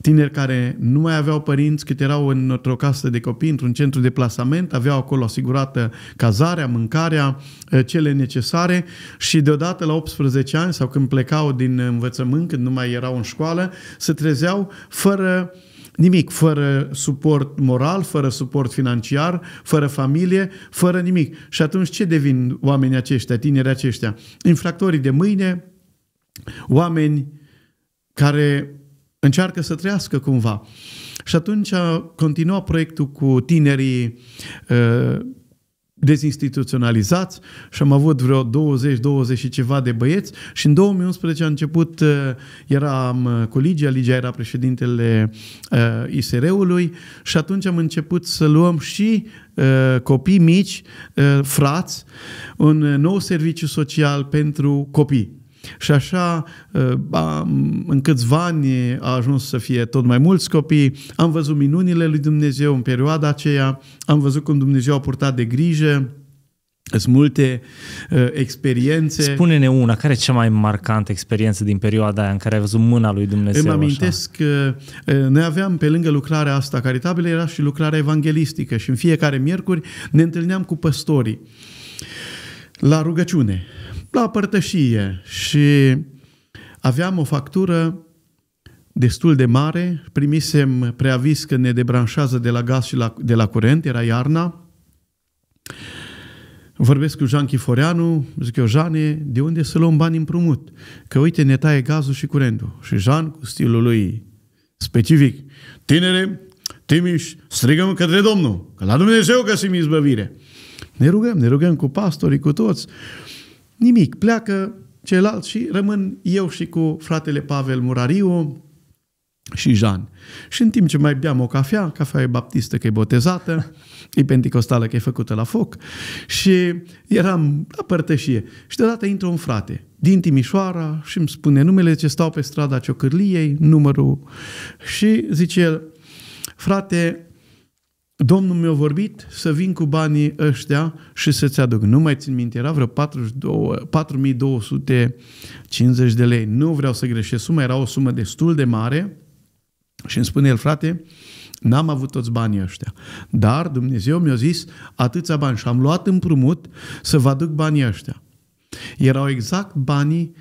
A: tineri care nu mai aveau părinți, cât erau într-o casă de copii, într-un centru de plasament, aveau acolo asigurată cazarea, mâncarea, uh, cele necesare și deodată la 18 ani sau când plecau din învățământ, când nu mai erau în școală, se trezeau fără uh, Nimic, fără suport moral, fără suport financiar, fără familie, fără nimic. Și atunci ce devin oamenii aceștia, tinerii aceștia? Infractorii de mâine, oameni care încearcă să trăiască cumva. Și atunci continua proiectul cu tinerii uh, dezinstituționalizați și am avut vreo 20, 20 și ceva de băieți și în 2011 a început, uh, eram uh, cu Ligia, Ligia era președintele uh, ISR-ului și atunci am început să luăm și copii mici, frați, un nou serviciu social pentru copii și așa, ă, în câțiva ani a ajuns să fie tot mai mulți copii, am văzut minunile lui Dumnezeu în perioada aceea, am văzut cum Dumnezeu a purtat de grijă, sunt multe uh, experiențe. Spune-ne una, care e cea mai marcantă experiență din perioada aia
B: în care ai văzut mâna lui Dumnezeu? Îmi amintesc
A: că uh, ă, noi aveam pe lângă lucrarea asta caritabilă, era și lucrarea evanghelistică și în fiecare miercuri ne întâlneam cu păstorii la rugăciune la părtășie și aveam o factură destul de mare, primisem preavis că ne debranșează de la gaz și la, de la curent, era iarna. Vorbesc cu Jean Chiforeanu, zic eu, Jeane, de unde să luăm bani împrumut? Că uite, ne taie gazul și curentul. Și Jean, cu stilul lui specific, tinere, Timiș, strigăm către Domnul, că la Dumnezeu găsim izbăvire. Ne rugăm, ne rugăm cu pastorii, cu toți. Nimic, pleacă celălalt și rămân eu și cu fratele Pavel Murariu și Jean. Și în timp ce mai beam o cafea, cafea e baptistă că e botezată, e penticostală că e făcută la foc și eram la părtășie. Și deodată intră un frate din Timișoara și îmi spune numele ce stau pe strada Ciocârliei, numărul și zice el, frate, Domnul mi-a vorbit să vin cu banii ăștia și să-ți aduc. Nu mai țin minte, era vreo 42, 4250 de lei. Nu vreau să greșesc suma, era o sumă destul de mare și îmi spune el, frate, N-am avut toți banii ăștia. Dar Dumnezeu mi-a zis atâția bani și am luat împrumut să vă aduc banii ăștia. Erau exact banii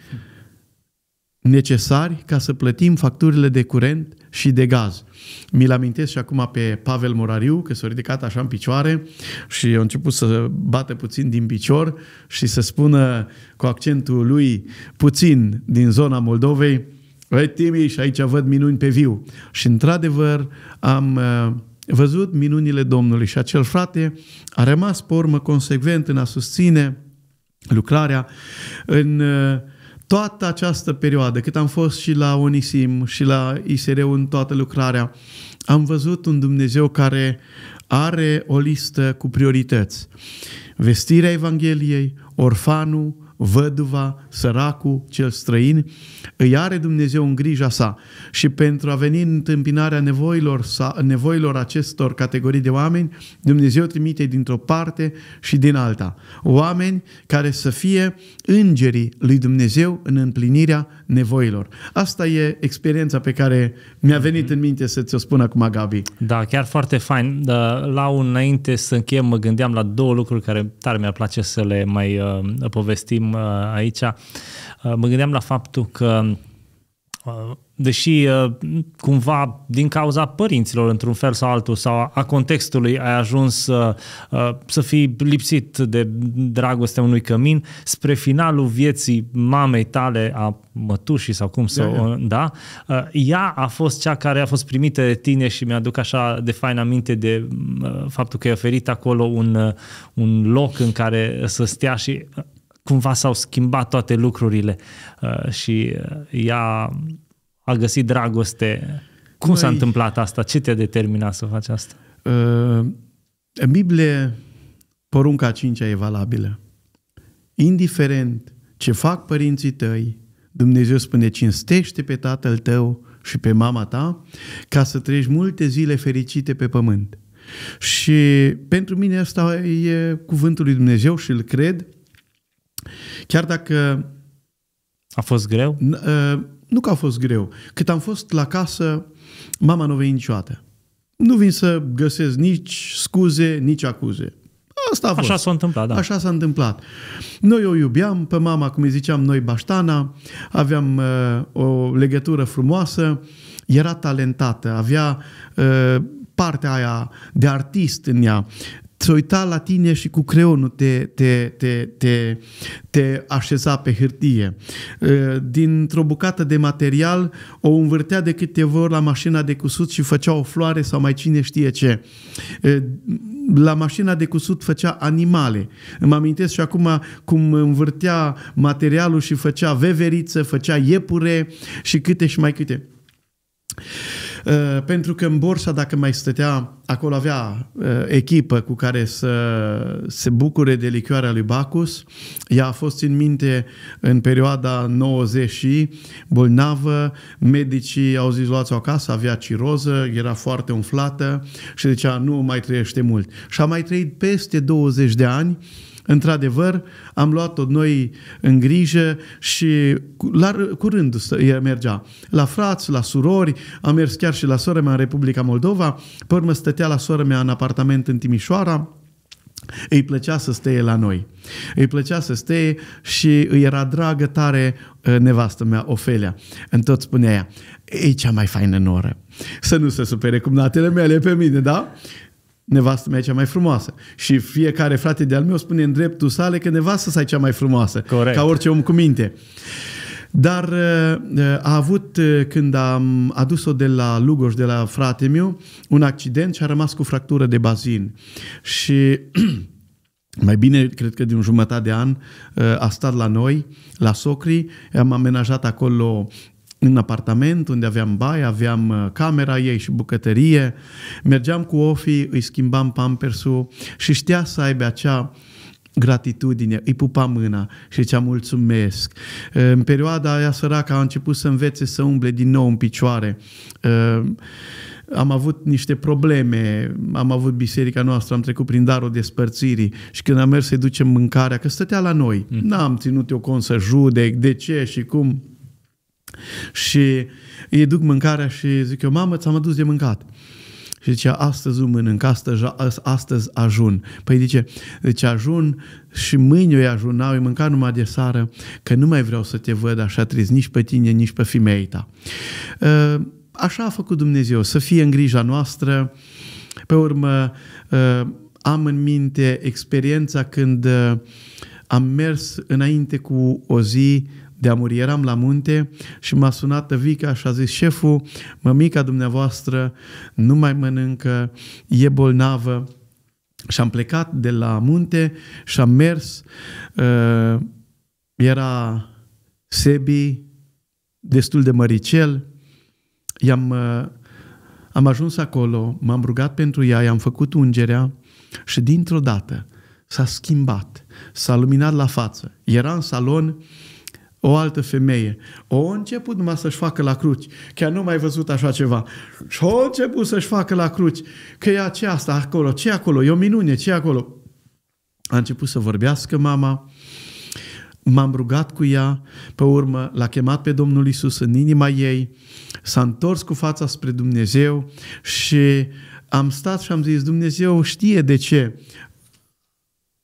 A: necesari ca să plătim facturile de curent și de gaz. Mi-l amintesc și acum pe Pavel Morariu, că s-a ridicat așa în picioare și a început să bate puțin din picior și să spună cu accentul lui puțin din zona Moldovei, Ei, Timi, și aici văd minuni pe viu. Și într-adevăr am uh, văzut minunile Domnului și acel frate a rămas pe urmă consecvent în a susține lucrarea, în uh, toată această perioadă, cât am fost și la Onisim și la isr în toată lucrarea, am văzut un Dumnezeu care are o listă cu priorități. Vestirea Evangheliei, orfanul, văduva, săracul, cel străin, îi are Dumnezeu în grija sa și pentru a veni în întâmpinarea nevoilor, sa, nevoilor acestor categorii de oameni, Dumnezeu trimite dintr-o parte și din alta. Oameni care să fie îngerii lui Dumnezeu în împlinirea nevoilor. Asta e experiența pe care mi-a mhm. venit în minte să ți-o spun acum, Gabi. Da, chiar foarte
B: fain. Da, la un înainte să încheiem, mă gândeam la două lucruri care tare mi-ar place să le mai uh, povestim uh, aici. Uh, mă gândeam la faptul că Uh, deși uh, cumva din cauza părinților într-un fel sau altul sau a contextului ai ajuns să, uh, să fii lipsit de dragostea unui cămin, spre finalul vieții mamei tale, a mătușii sau cum să da, da. o... Da? Ea a fost cea care a fost primită de tine și mi-aduc așa de fain aminte de faptul că ai oferit acolo un, un loc în care să stea și cumva s-au schimbat toate lucrurile uh, și uh, ea a găsit dragoste. Cum Noi, s-a întâmplat asta? Ce te-a determinat să faci asta?
A: Uh, în Biblie, porunca cincea e valabilă. Indiferent ce fac părinții tăi, Dumnezeu spune, cinstește pe tatăl tău și pe mama ta ca să treci multe zile fericite pe pământ. Și pentru mine asta e cuvântul lui Dumnezeu și îl cred Chiar dacă... A fost greu? Ă, nu că a fost greu. Cât am fost la casă, mama nu veni niciodată. Nu vin să găsesc nici scuze, nici acuze. Asta a fost. Așa s-a întâmplat, da. Așa s-a întâmplat. Noi o iubeam pe mama, cum îi ziceam noi, Baștana, aveam uh, o legătură frumoasă, era talentată, avea uh, partea aia de artist în ea se uita la tine și cu creonul te, te, te, te, te așeza pe hârtie. Dintr-o bucată de material o învârtea de câteva ori la mașina de cusut și făcea o floare sau mai cine știe ce. La mașina de cusut făcea animale. Îmi amintesc și acum cum învârtea materialul și făcea veveriță, făcea iepure și câte și mai câte. Uh, pentru că în Borsa, dacă mai stătea, acolo avea uh, echipă cu care să se bucure de lichioarea lui Bacus. Ea a fost în minte în perioada 90 și bolnavă, medicii au zis luați-o acasă, avea ciroză, era foarte umflată și zicea nu mai trăiește mult. Și a mai trăit peste 20 de ani într-adevăr, am luat-o noi în grijă și la, curând mergea la frați, la surori, am mers chiar și la sora mea în Republica Moldova, pe stătea la sora mea în apartament în Timișoara, îi plăcea să steie la noi. Îi plăcea să steie și îi era dragă tare uh, nevastă mea, Ofelia. În tot spunea ea, e cea mai faină noră. Să nu se supere cum natele mele pe mine, da? nevastă mea e cea mai frumoasă. Și fiecare frate de-al meu spune în dreptul sale că nevastă sa e cea mai frumoasă. Corect. Ca orice om cu minte. Dar uh, uh, a avut, uh, când am adus-o de la Lugoj, de la frate meu, un accident și a rămas cu fractură de bazin. Și mai bine, cred că de un jumătate de an, a stat la noi, la Socri, am amenajat acolo în apartament unde aveam baie, aveam uh, camera ei și bucătărie. Mergeam cu Ofi, îi schimbam pampersul și știa să aibă acea gratitudine, îi pupa mâna și zicea mulțumesc. Uh, în perioada aia săraca a început să învețe să umble din nou în picioare. Uh, am avut niște probleme, am avut biserica noastră, am trecut prin darul despărțirii și când am mers să ducem mâncarea, că stătea la noi, mm. n-am ținut eu cont să judec de ce și cum, și îi duc mâncarea și zic eu, mamă, ți-am adus de mâncat. Și zice, astăzi nu mănânc, astăzi, astăzi ajun. Păi zice, zice, ajun și mâine o ajun, n-au mâncat numai de sară, că nu mai vreau să te văd așa trist, nici pe tine, nici pe femeia ta. Ă, așa a făcut Dumnezeu, să fie în grija noastră. Pe urmă, ă, am în minte experiența când ă, am mers înainte cu o zi de muri. Eram la munte și m-a sunat tăvica și a zis, șeful, mămica dumneavoastră nu mai mănâncă, e bolnavă. Și am plecat de la munte și am mers. Uh, era Sebi, destul de măricel. I-am, uh, am ajuns acolo, m-am rugat pentru ea, i-am făcut ungerea și dintr-o dată s-a schimbat, s-a luminat la față. Era în salon, uh, o altă femeie. O început numai să-și facă la cruci. Chiar nu mai văzut așa ceva. Și a început să-și facă la cruci. Că e aceasta acolo, ce acolo, e o minune, ce acolo. A început să vorbească mama, m-am rugat cu ea, pe urmă l-a chemat pe Domnul Isus în inima ei, s-a întors cu fața spre Dumnezeu și am stat și am zis, Dumnezeu știe de ce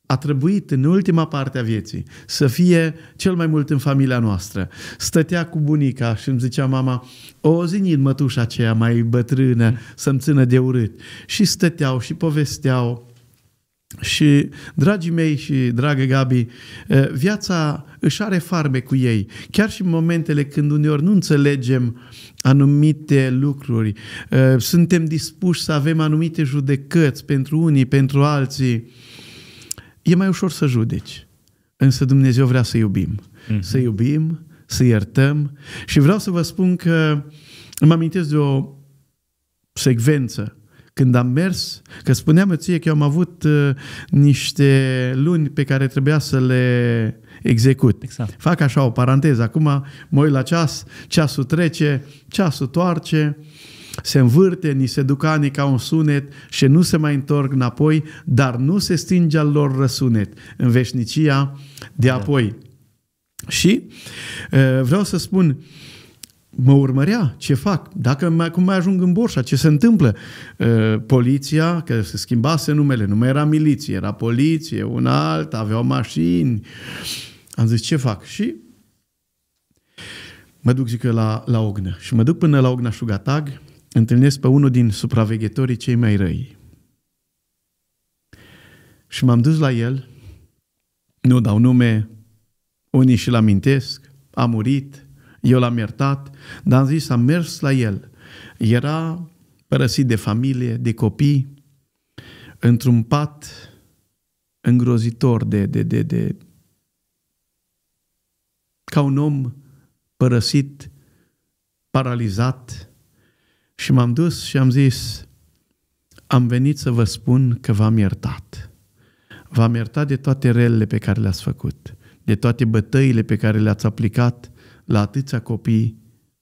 A: a trebuit în ultima parte a vieții să fie cel mai mult în familia noastră. Stătea cu bunica și îmi zicea mama, o în mătușa aceea mai bătrână să-mi țină de urât. Și stăteau și povesteau. Și, dragii mei și dragă Gabi, eh, viața își are farme cu ei. Chiar și în momentele când uneori nu înțelegem anumite lucruri, eh, suntem dispuși să avem anumite judecăți pentru unii, pentru alții, e mai ușor să judeci. Însă Dumnezeu vrea să iubim. Mm-hmm. Să iubim, să iertăm. Și vreau să vă spun că îmi amintesc de o secvență când am mers, că spuneam eu ție că eu am avut uh, niște luni pe care trebuia să le execut. Exact. Fac așa o paranteză. Acum mă uit la ceas, ceasul trece, ceasul toarce. Uh, se învârte, ni se ducane ca un sunet și nu se mai întorc înapoi, dar nu se stinge al lor răsunet în veșnicia de da. apoi. Da. Și vreau să spun, mă urmărea ce fac, dacă mai, cum mai ajung în Borșa, ce se întâmplă. Poliția, că se schimbase numele, nu mai era miliție, era poliție, un alt, aveau mașini. Am zis, ce fac? Și mă duc, zic eu, la, la Ognă. Și mă duc până la Ognă Șugatag, întâlnesc pe unul din supraveghetorii cei mai răi. Și m-am dus la el, nu dau nume, unii și-l amintesc, a murit, eu l-am iertat, dar am zis, am mers la el. Era părăsit de familie, de copii, într-un pat îngrozitor de, de, de, de ca un om părăsit, paralizat, și m-am dus și am zis, am venit să vă spun că v-am iertat. V-am iertat de toate relele pe care le-ați făcut, de toate bătăile pe care le-ați aplicat la atâția copii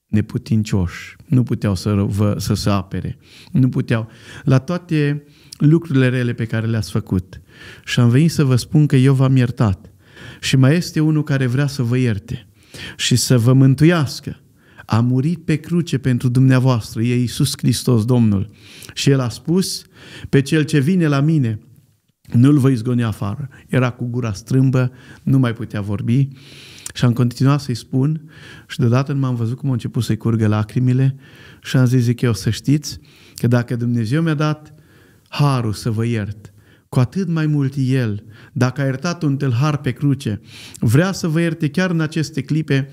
A: neputincioși. Nu puteau să, vă, să se apere. Nu puteau. La toate lucrurile rele pe care le-ați făcut. Și am venit să vă spun că eu v-am iertat. Și mai este unul care vrea să vă ierte și să vă mântuiască a murit pe cruce pentru dumneavoastră, e Iisus Hristos Domnul. Și el a spus, pe cel ce vine la mine, nu-l voi zgoni afară. Era cu gura strâmbă, nu mai putea vorbi și am continuat să-i spun și deodată m-am văzut cum au început să-i curgă lacrimile și am zis, zic eu, să știți că dacă Dumnezeu mi-a dat harul să vă iert, cu atât mai mult El, dacă a iertat un telhar pe cruce, vrea să vă ierte chiar în aceste clipe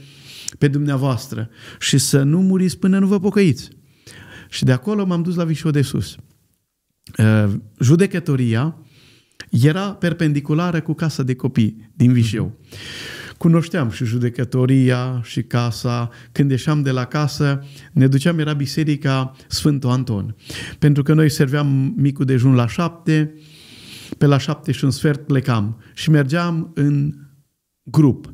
A: pe dumneavoastră și să nu muriți până nu vă pocăiți. Și de acolo m-am dus la Vișo de Sus. Uh, judecătoria era perpendiculară cu casa de copii din Vișeu. Cunoșteam și judecătoria și casa. Când ieșeam de la casă, ne duceam, era biserica Sfântul Anton. Pentru că noi serveam micul dejun la șapte, pe la șapte și un sfert plecam și mergeam în grup.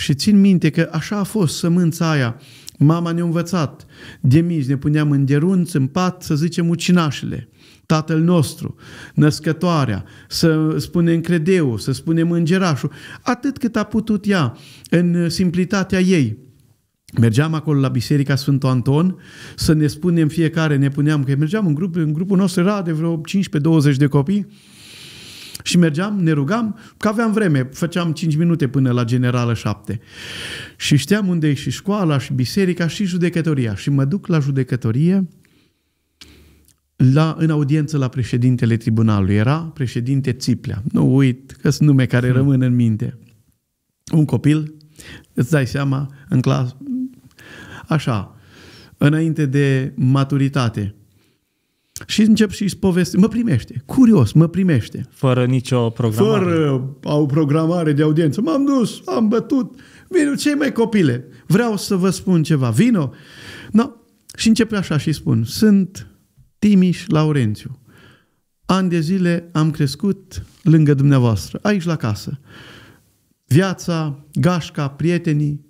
A: Și țin minte că așa a fost sămânța aia. Mama ne-a învățat. De mici ne puneam în derunți, în pat, să zicem ucinașele. Tatăl nostru, născătoarea, să spunem credeu, să spunem îngerașul, atât cât a putut ea, în simplitatea ei. Mergeam acolo la Biserica Sfântul Anton să ne spunem fiecare, ne puneam că mergeam în grup, în grupul nostru era de vreo 15-20 de copii, și mergeam, ne rugam, că aveam vreme, făceam 5 minute până la generală 7. Și știam unde e și școala, și biserica, și judecătoria. Și mă duc la judecătorie, la, în audiență la președintele tribunalului. Era președinte Țiplea. Nu uit, că sunt nume care hmm. rămân în minte. Un copil, îți dai seama, în clasă, așa, înainte de maturitate, și încep și îi Mă primește. Curios, mă primește. Fără nicio programare. Fără o programare de audiență. M-am dus, am bătut. Vino, cei mai copile? Vreau să vă spun ceva. Vino. No. Și încep așa și spun. Sunt Timiș Laurențiu. An de zile am crescut lângă dumneavoastră, aici la casă. Viața, gașca, prietenii,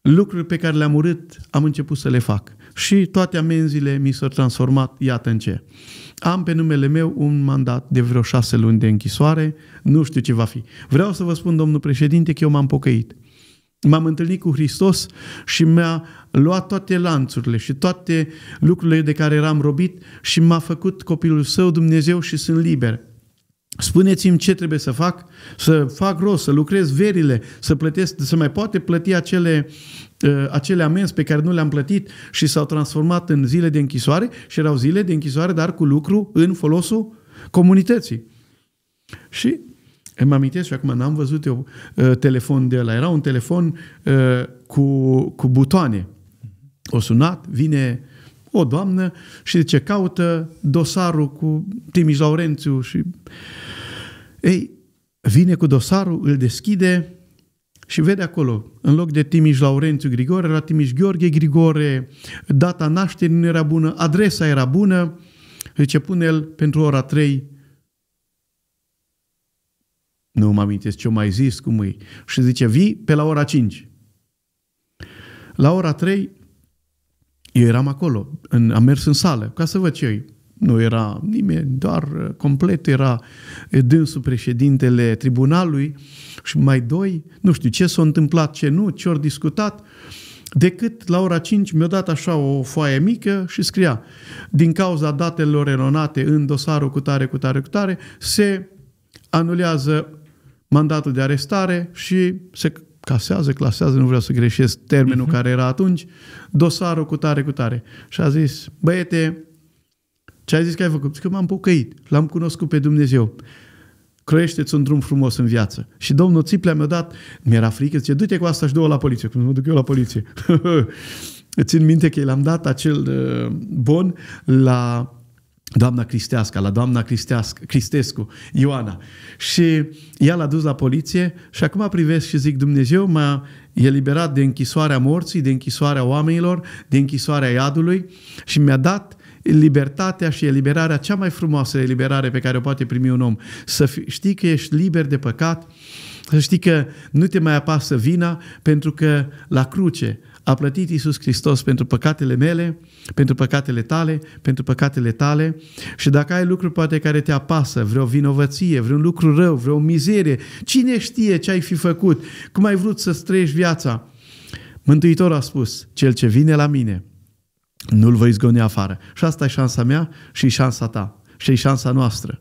A: lucruri pe care le-am urât, am început să le fac și toate amenziile mi s-au transformat iată în ce. Am pe numele meu un mandat de vreo șase luni de închisoare, nu știu ce va fi. Vreau să vă spun, domnul președinte, că eu m-am pocăit. M-am întâlnit cu Hristos și mi-a luat toate lanțurile și toate lucrurile de care eram robit și m-a făcut copilul său Dumnezeu și sunt liber. Spuneți-mi ce trebuie să fac, să fac rost, să lucrez verile, să plătesc, să mai poate plăti acele Ă, acele amenzi pe care nu le-am plătit și s-au transformat în zile de închisoare și erau zile de închisoare, dar cu lucru în folosul comunității. Și îmi amintesc și acum n-am văzut eu ă, telefon de ăla. Era un telefon ă, cu, cu butoane. O sunat, vine o doamnă și zice, caută dosarul cu Timiș Laurențiu și... Ei, vine cu dosarul, îl deschide, și vede acolo, în loc de Timiș Laurențiu Grigore, era Timiș Gheorghe Grigore, data nașterii nu era bună, adresa era bună, zice, pune el pentru ora 3 nu mă amintesc ce mai zis, cum e. Și zice, vii pe la ora 5. La ora 3, eu eram acolo, în, am mers în sală, ca să văd ce -i. Nu era nimeni, doar uh, complet era uh, dânsul președintele tribunalului și mai doi, nu știu ce s-a întâmplat, ce nu, ce au discutat, decât la ora 5 mi-a dat așa o foaie mică și scria din cauza datelor eronate în dosarul cu tare, cu tare, cu tare, se anulează mandatul de arestare și se casează, clasează, nu vreau să greșesc termenul uh-huh. care era atunci, dosarul cu tare, cu tare. Și a zis, băiete, ce ai zis că ai făcut? Zic că m-am pocăit, l-am cunoscut pe Dumnezeu. Creșteți un drum frumos în viață. Și domnul Țiplea mi-a dat, mi-era frică, zice, du-te cu asta și du la poliție. Cum mă duc eu la poliție? Țin minte că l-am dat acel uh, bon la doamna Cristească, la doamna Cristească, Cristescu, Ioana. Și ea l-a dus la poliție și acum privesc și zic, Dumnezeu m-a eliberat de închisoarea morții, de închisoarea oamenilor, de închisoarea iadului și mi-a dat libertatea și eliberarea, cea mai frumoasă eliberare pe care o poate primi un om. Să știi că ești liber de păcat, să știi că nu te mai apasă vina, pentru că la cruce a plătit Iisus Hristos pentru păcatele mele, pentru păcatele tale, pentru păcatele tale și dacă ai lucruri poate care te apasă, vreo vinovăție, vreun lucru rău, vreo mizerie, cine știe ce ai fi făcut, cum ai vrut să străiești viața. Mântuitorul a spus, cel ce vine la mine, nu-l voi zgoni afară. Și asta e șansa mea și șansa ta și e șansa noastră.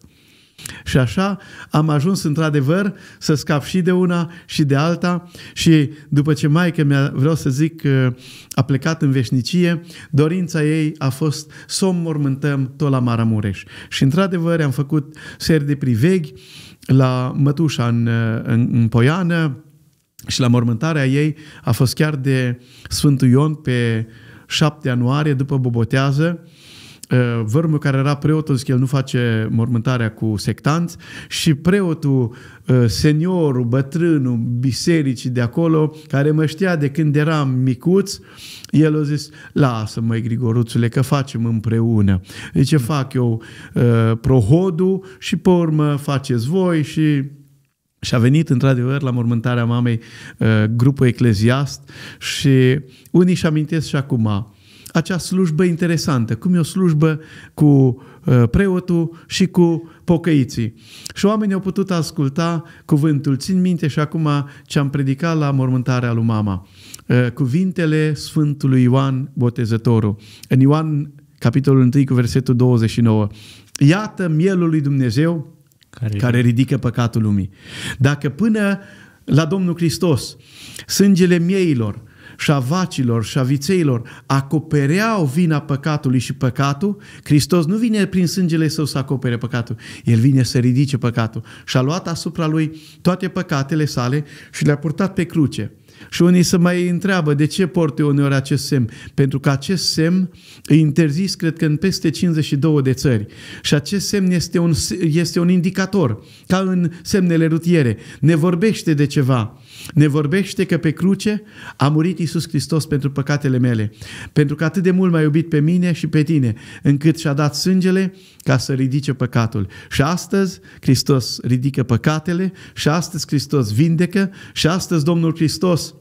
A: Și așa am ajuns într-adevăr să scap și de una și de alta și după ce maică mea, vreau să zic, uh, a plecat în veșnicie, dorința ei a fost să o mormântăm tot la Maramureș. Și într-adevăr am făcut seri de priveghi la mătușa în, uh, în, în Poiană și la mormântarea ei a fost chiar de Sfântul Ion pe 7 ianuarie, după Bobotează, Vârmul care era preotul, zice, el nu face mormântarea cu sectanți și preotul, seniorul, bătrânul bisericii de acolo, care mă știa de când eram micuț, el a zis, lasă mă Grigoruțule, că facem împreună. Deci fac eu uh, prohodul și pe urmă faceți voi și și a venit într-adevăr la mormântarea mamei uh, grupul ecleziast și unii își amintesc și acum acea slujbă interesantă, cum e o slujbă cu uh, preotul și cu pocăiții. Și oamenii au putut asculta cuvântul. Țin minte și acum ce am predicat la mormântarea lui mama. Uh, cuvintele Sfântului Ioan Botezătorul. În Ioan, capitolul 1, cu versetul 29. Iată mielul lui Dumnezeu care, care ridică păcatul lumii. Dacă până la Domnul Hristos sângele mieilor și a vacilor și a vițeilor acopereau vina păcatului și păcatul, Hristos nu vine prin sângele său să acopere păcatul, El vine să ridice păcatul și a luat asupra lui toate păcatele sale și le-a purtat pe cruce. Și unii se mai întreabă de ce porte uneori acest semn. Pentru că acest semn e interzis, cred că, în peste 52 de țări. Și acest semn este un, este un indicator, ca în semnele rutiere. Ne vorbește de ceva ne vorbește că pe cruce a murit Iisus Hristos pentru păcatele mele, pentru că atât de mult m-a iubit pe mine și pe tine, încât și-a dat sângele ca să ridice păcatul. Și astăzi Hristos ridică păcatele, și astăzi Hristos vindecă, și astăzi Domnul Hristos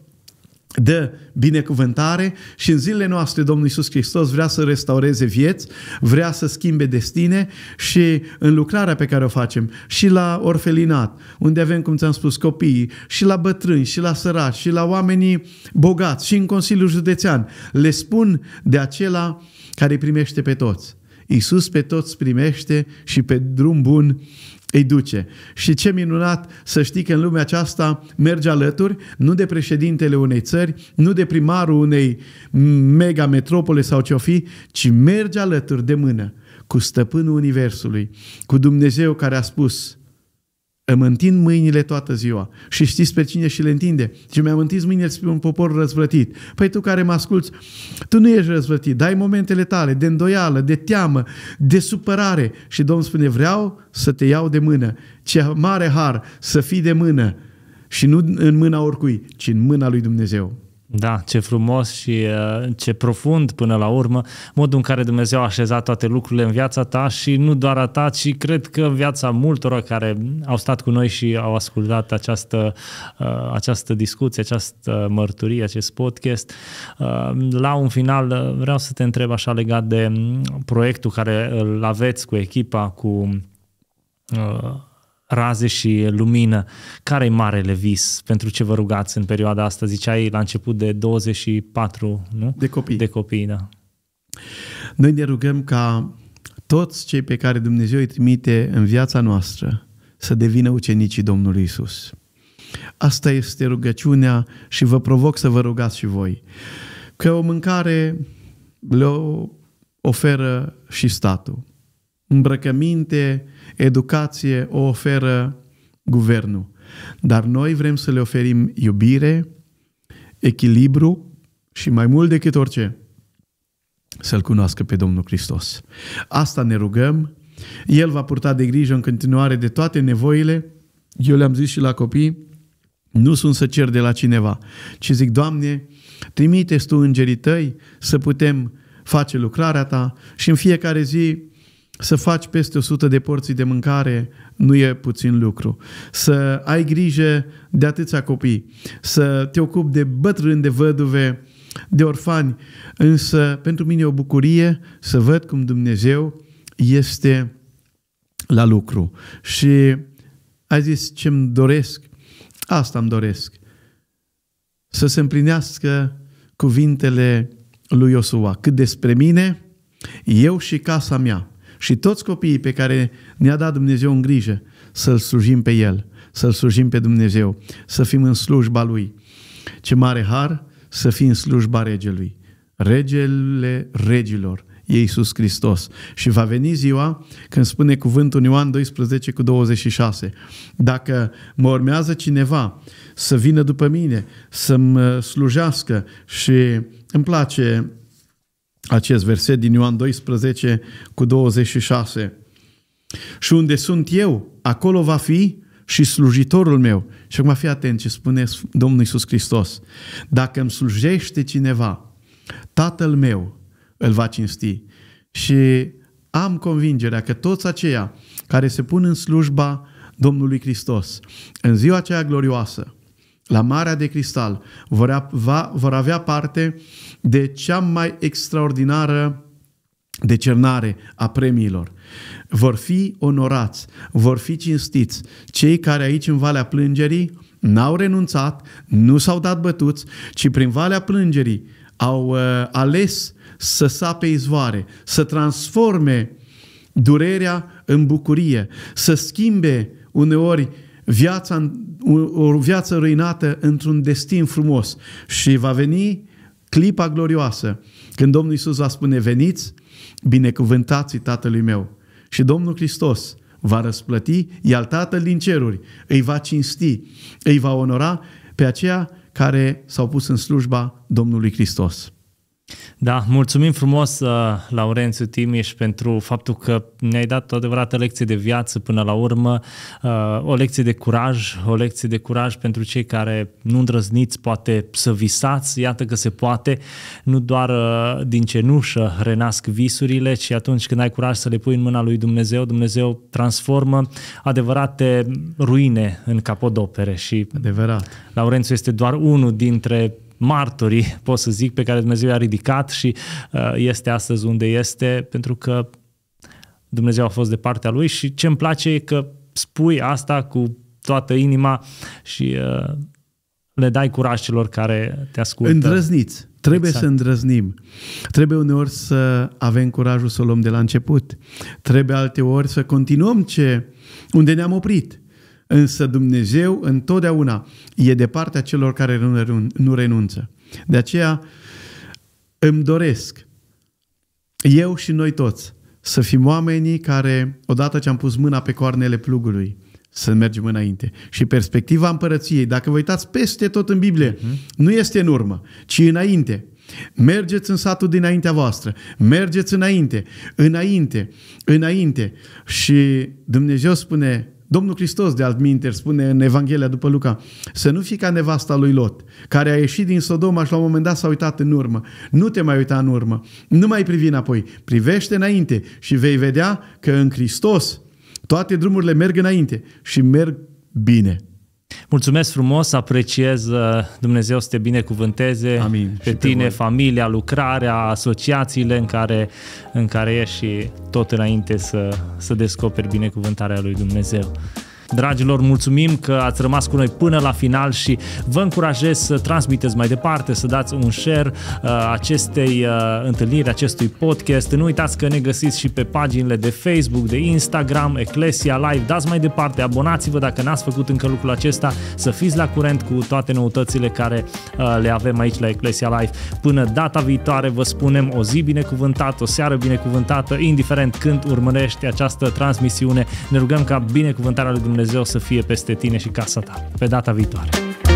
A: de binecuvântare și în zilele noastre Domnul Iisus Hristos vrea să restaureze vieți, vrea să schimbe destine și în lucrarea pe care o facem și la orfelinat, unde avem, cum ți-am spus, copiii, și la bătrâni, și la săraci, și la oamenii bogați, și în Consiliul Județean, le spun de acela care îi primește pe toți. Iisus pe toți primește și pe drum bun îi duce. Și ce minunat să știi că în lumea aceasta merge alături nu de președintele unei țări, nu de primarul unei mega metropole sau ce-o fi, ci merge alături de mână cu stăpânul Universului, cu Dumnezeu care a spus îmi întind mâinile toată ziua și știți pe cine și le întinde. Și mi-am întins mâinile spre un popor răzvrătit. Păi tu care mă asculți, tu nu ești răzvrătit, dai momentele tale de îndoială, de teamă, de supărare. Și Domnul spune, vreau să te iau de mână. Ce mare har să fii de mână și nu în mâna oricui, ci în mâna lui Dumnezeu. Da, ce frumos și uh, ce profund până
B: la urmă, modul în care Dumnezeu a așezat toate lucrurile în viața ta și nu doar a ta, ci cred că în viața multora care au stat cu noi și au ascultat această, uh, această discuție, această mărturie, acest podcast. Uh, la un final vreau să te întreb așa legat de mm, proiectul care îl aveți cu echipa, cu raze și lumină. Care-i marele vis? Pentru ce vă rugați în perioada asta? Ziceai la început de 24, nu? De copii. De copii, da.
A: Noi ne rugăm ca toți cei pe care Dumnezeu îi trimite în viața noastră să devină ucenicii Domnului Isus. Asta este rugăciunea și vă provoc să vă rugați și voi. Că o mâncare le oferă și statul îmbrăcăminte, educație o oferă guvernul. Dar noi vrem să le oferim iubire, echilibru și mai mult decât orice, să-L cunoască pe Domnul Hristos. Asta ne rugăm. El va purta de grijă în continuare de toate nevoile. Eu le-am zis și la copii, nu sunt să cer de la cineva, ci zic, Doamne, trimite Tu îngerii Tăi să putem face lucrarea Ta și în fiecare zi să faci peste 100 de porții de mâncare nu e puțin lucru. Să ai grijă de atâția copii, să te ocupi de bătrâni, de văduve, de orfani. Însă pentru mine e o bucurie să văd cum Dumnezeu este la lucru. Și ai zis ce-mi doresc? Asta îmi doresc. Să se împlinească cuvintele lui Iosua. Cât despre mine, eu și casa mea și toți copiii pe care ne-a dat Dumnezeu în grijă să-L slujim pe El, să-L slujim pe Dumnezeu, să fim în slujba Lui. Ce mare har să fii în slujba Regelui, Regele Regilor, e Iisus Hristos. Și va veni ziua când spune cuvântul în Ioan 12 cu 26. Dacă mă urmează cineva să vină după mine, să-mi uh, slujească și îmi place acest verset din Ioan 12 cu 26. Și unde sunt eu, acolo va fi și slujitorul meu. Și acum fi atent ce spune Domnul Iisus Hristos. Dacă îmi slujește cineva, tatăl meu îl va cinsti. Și am convingerea că toți aceia care se pun în slujba Domnului Hristos, în ziua aceea glorioasă, la Marea de Cristal, vor, va, vor avea parte de cea mai extraordinară decernare a premiilor. Vor fi onorați, vor fi cinstiți. Cei care aici în Valea Plângerii n-au renunțat, nu s-au dat bătuți, ci prin Valea Plângerii au uh, ales să sape izvoare, să transforme durerea în bucurie, să schimbe uneori viața în o viață ruinată într-un destin frumos și va veni clipa glorioasă când Domnul Isus va spune veniți, binecuvântați Tatălui meu. Și Domnul Hristos va răsplăti, iar Tatăl din ceruri îi va cinsti, îi va onora pe aceia care s-au pus în slujba Domnului Hristos. Da, mulțumim
B: frumos, uh, Laurențiu Timiș, pentru faptul că ne-ai dat o adevărată lecție de viață până la urmă, uh, o lecție de curaj, o lecție de curaj pentru cei care nu îndrăzniți poate să visați, iată că se poate, nu doar uh, din cenușă renasc visurile, ci atunci când ai curaj să le pui în mâna lui Dumnezeu, Dumnezeu transformă adevărate ruine în capodopere și Adevărat. Laurențiu este doar unul dintre martorii, pot să zic, pe care Dumnezeu i-a ridicat și uh, este astăzi unde este, pentru că Dumnezeu a fost de partea lui și ce îmi place e că spui asta cu toată inima și uh, le dai curaj celor care te ascultă. Îndrăzniți.
A: Trebuie exact. să îndrăznim. Trebuie uneori să avem curajul să o luăm de la început. Trebuie alteori să continuăm ce unde ne-am oprit. Însă Dumnezeu întotdeauna e de partea celor care nu renunță. De aceea îmi doresc, eu și noi toți, să fim oamenii care, odată ce am pus mâna pe coarnele plugului, să mergem înainte. Și perspectiva împărăției, dacă vă uitați peste tot în Biblie, uh-huh. nu este în urmă, ci înainte. Mergeți în satul dinaintea voastră, mergeți înainte, înainte, înainte. Și Dumnezeu spune, Domnul Hristos, de altminte, spune în Evanghelia după Luca, să nu fii ca nevasta lui Lot, care a ieșit din Sodoma și la un moment dat s-a uitat în urmă. Nu te mai uita în urmă, nu mai privi înapoi, privește înainte și vei vedea că în Hristos toate drumurile merg înainte și merg bine. Mulțumesc frumos, apreciez,
B: uh, Dumnezeu să te binecuvânteze Amin. pe și tine, pe familia, lucrarea, asociațiile în care, în care ești și tot înainte să, să descoperi binecuvântarea lui Dumnezeu. Dragilor, mulțumim că ați rămas cu noi până la final și vă încurajez să transmiteți mai departe, să dați un share uh, acestei uh, întâlniri, acestui podcast. Nu uitați că ne găsiți și pe paginile de Facebook, de Instagram, Eclesia Live. Dați mai departe, abonați-vă dacă n-ați făcut încă lucrul acesta, să fiți la curent cu toate noutățile care uh, le avem aici la Eclesia Live. Până data viitoare vă spunem o zi binecuvântată, o seară binecuvântată, indiferent când urmărești această transmisiune. Ne rugăm ca binecuvântarea lui Dumnezeu Dumnezeu să fie peste tine și casa ta. Pe data viitoare!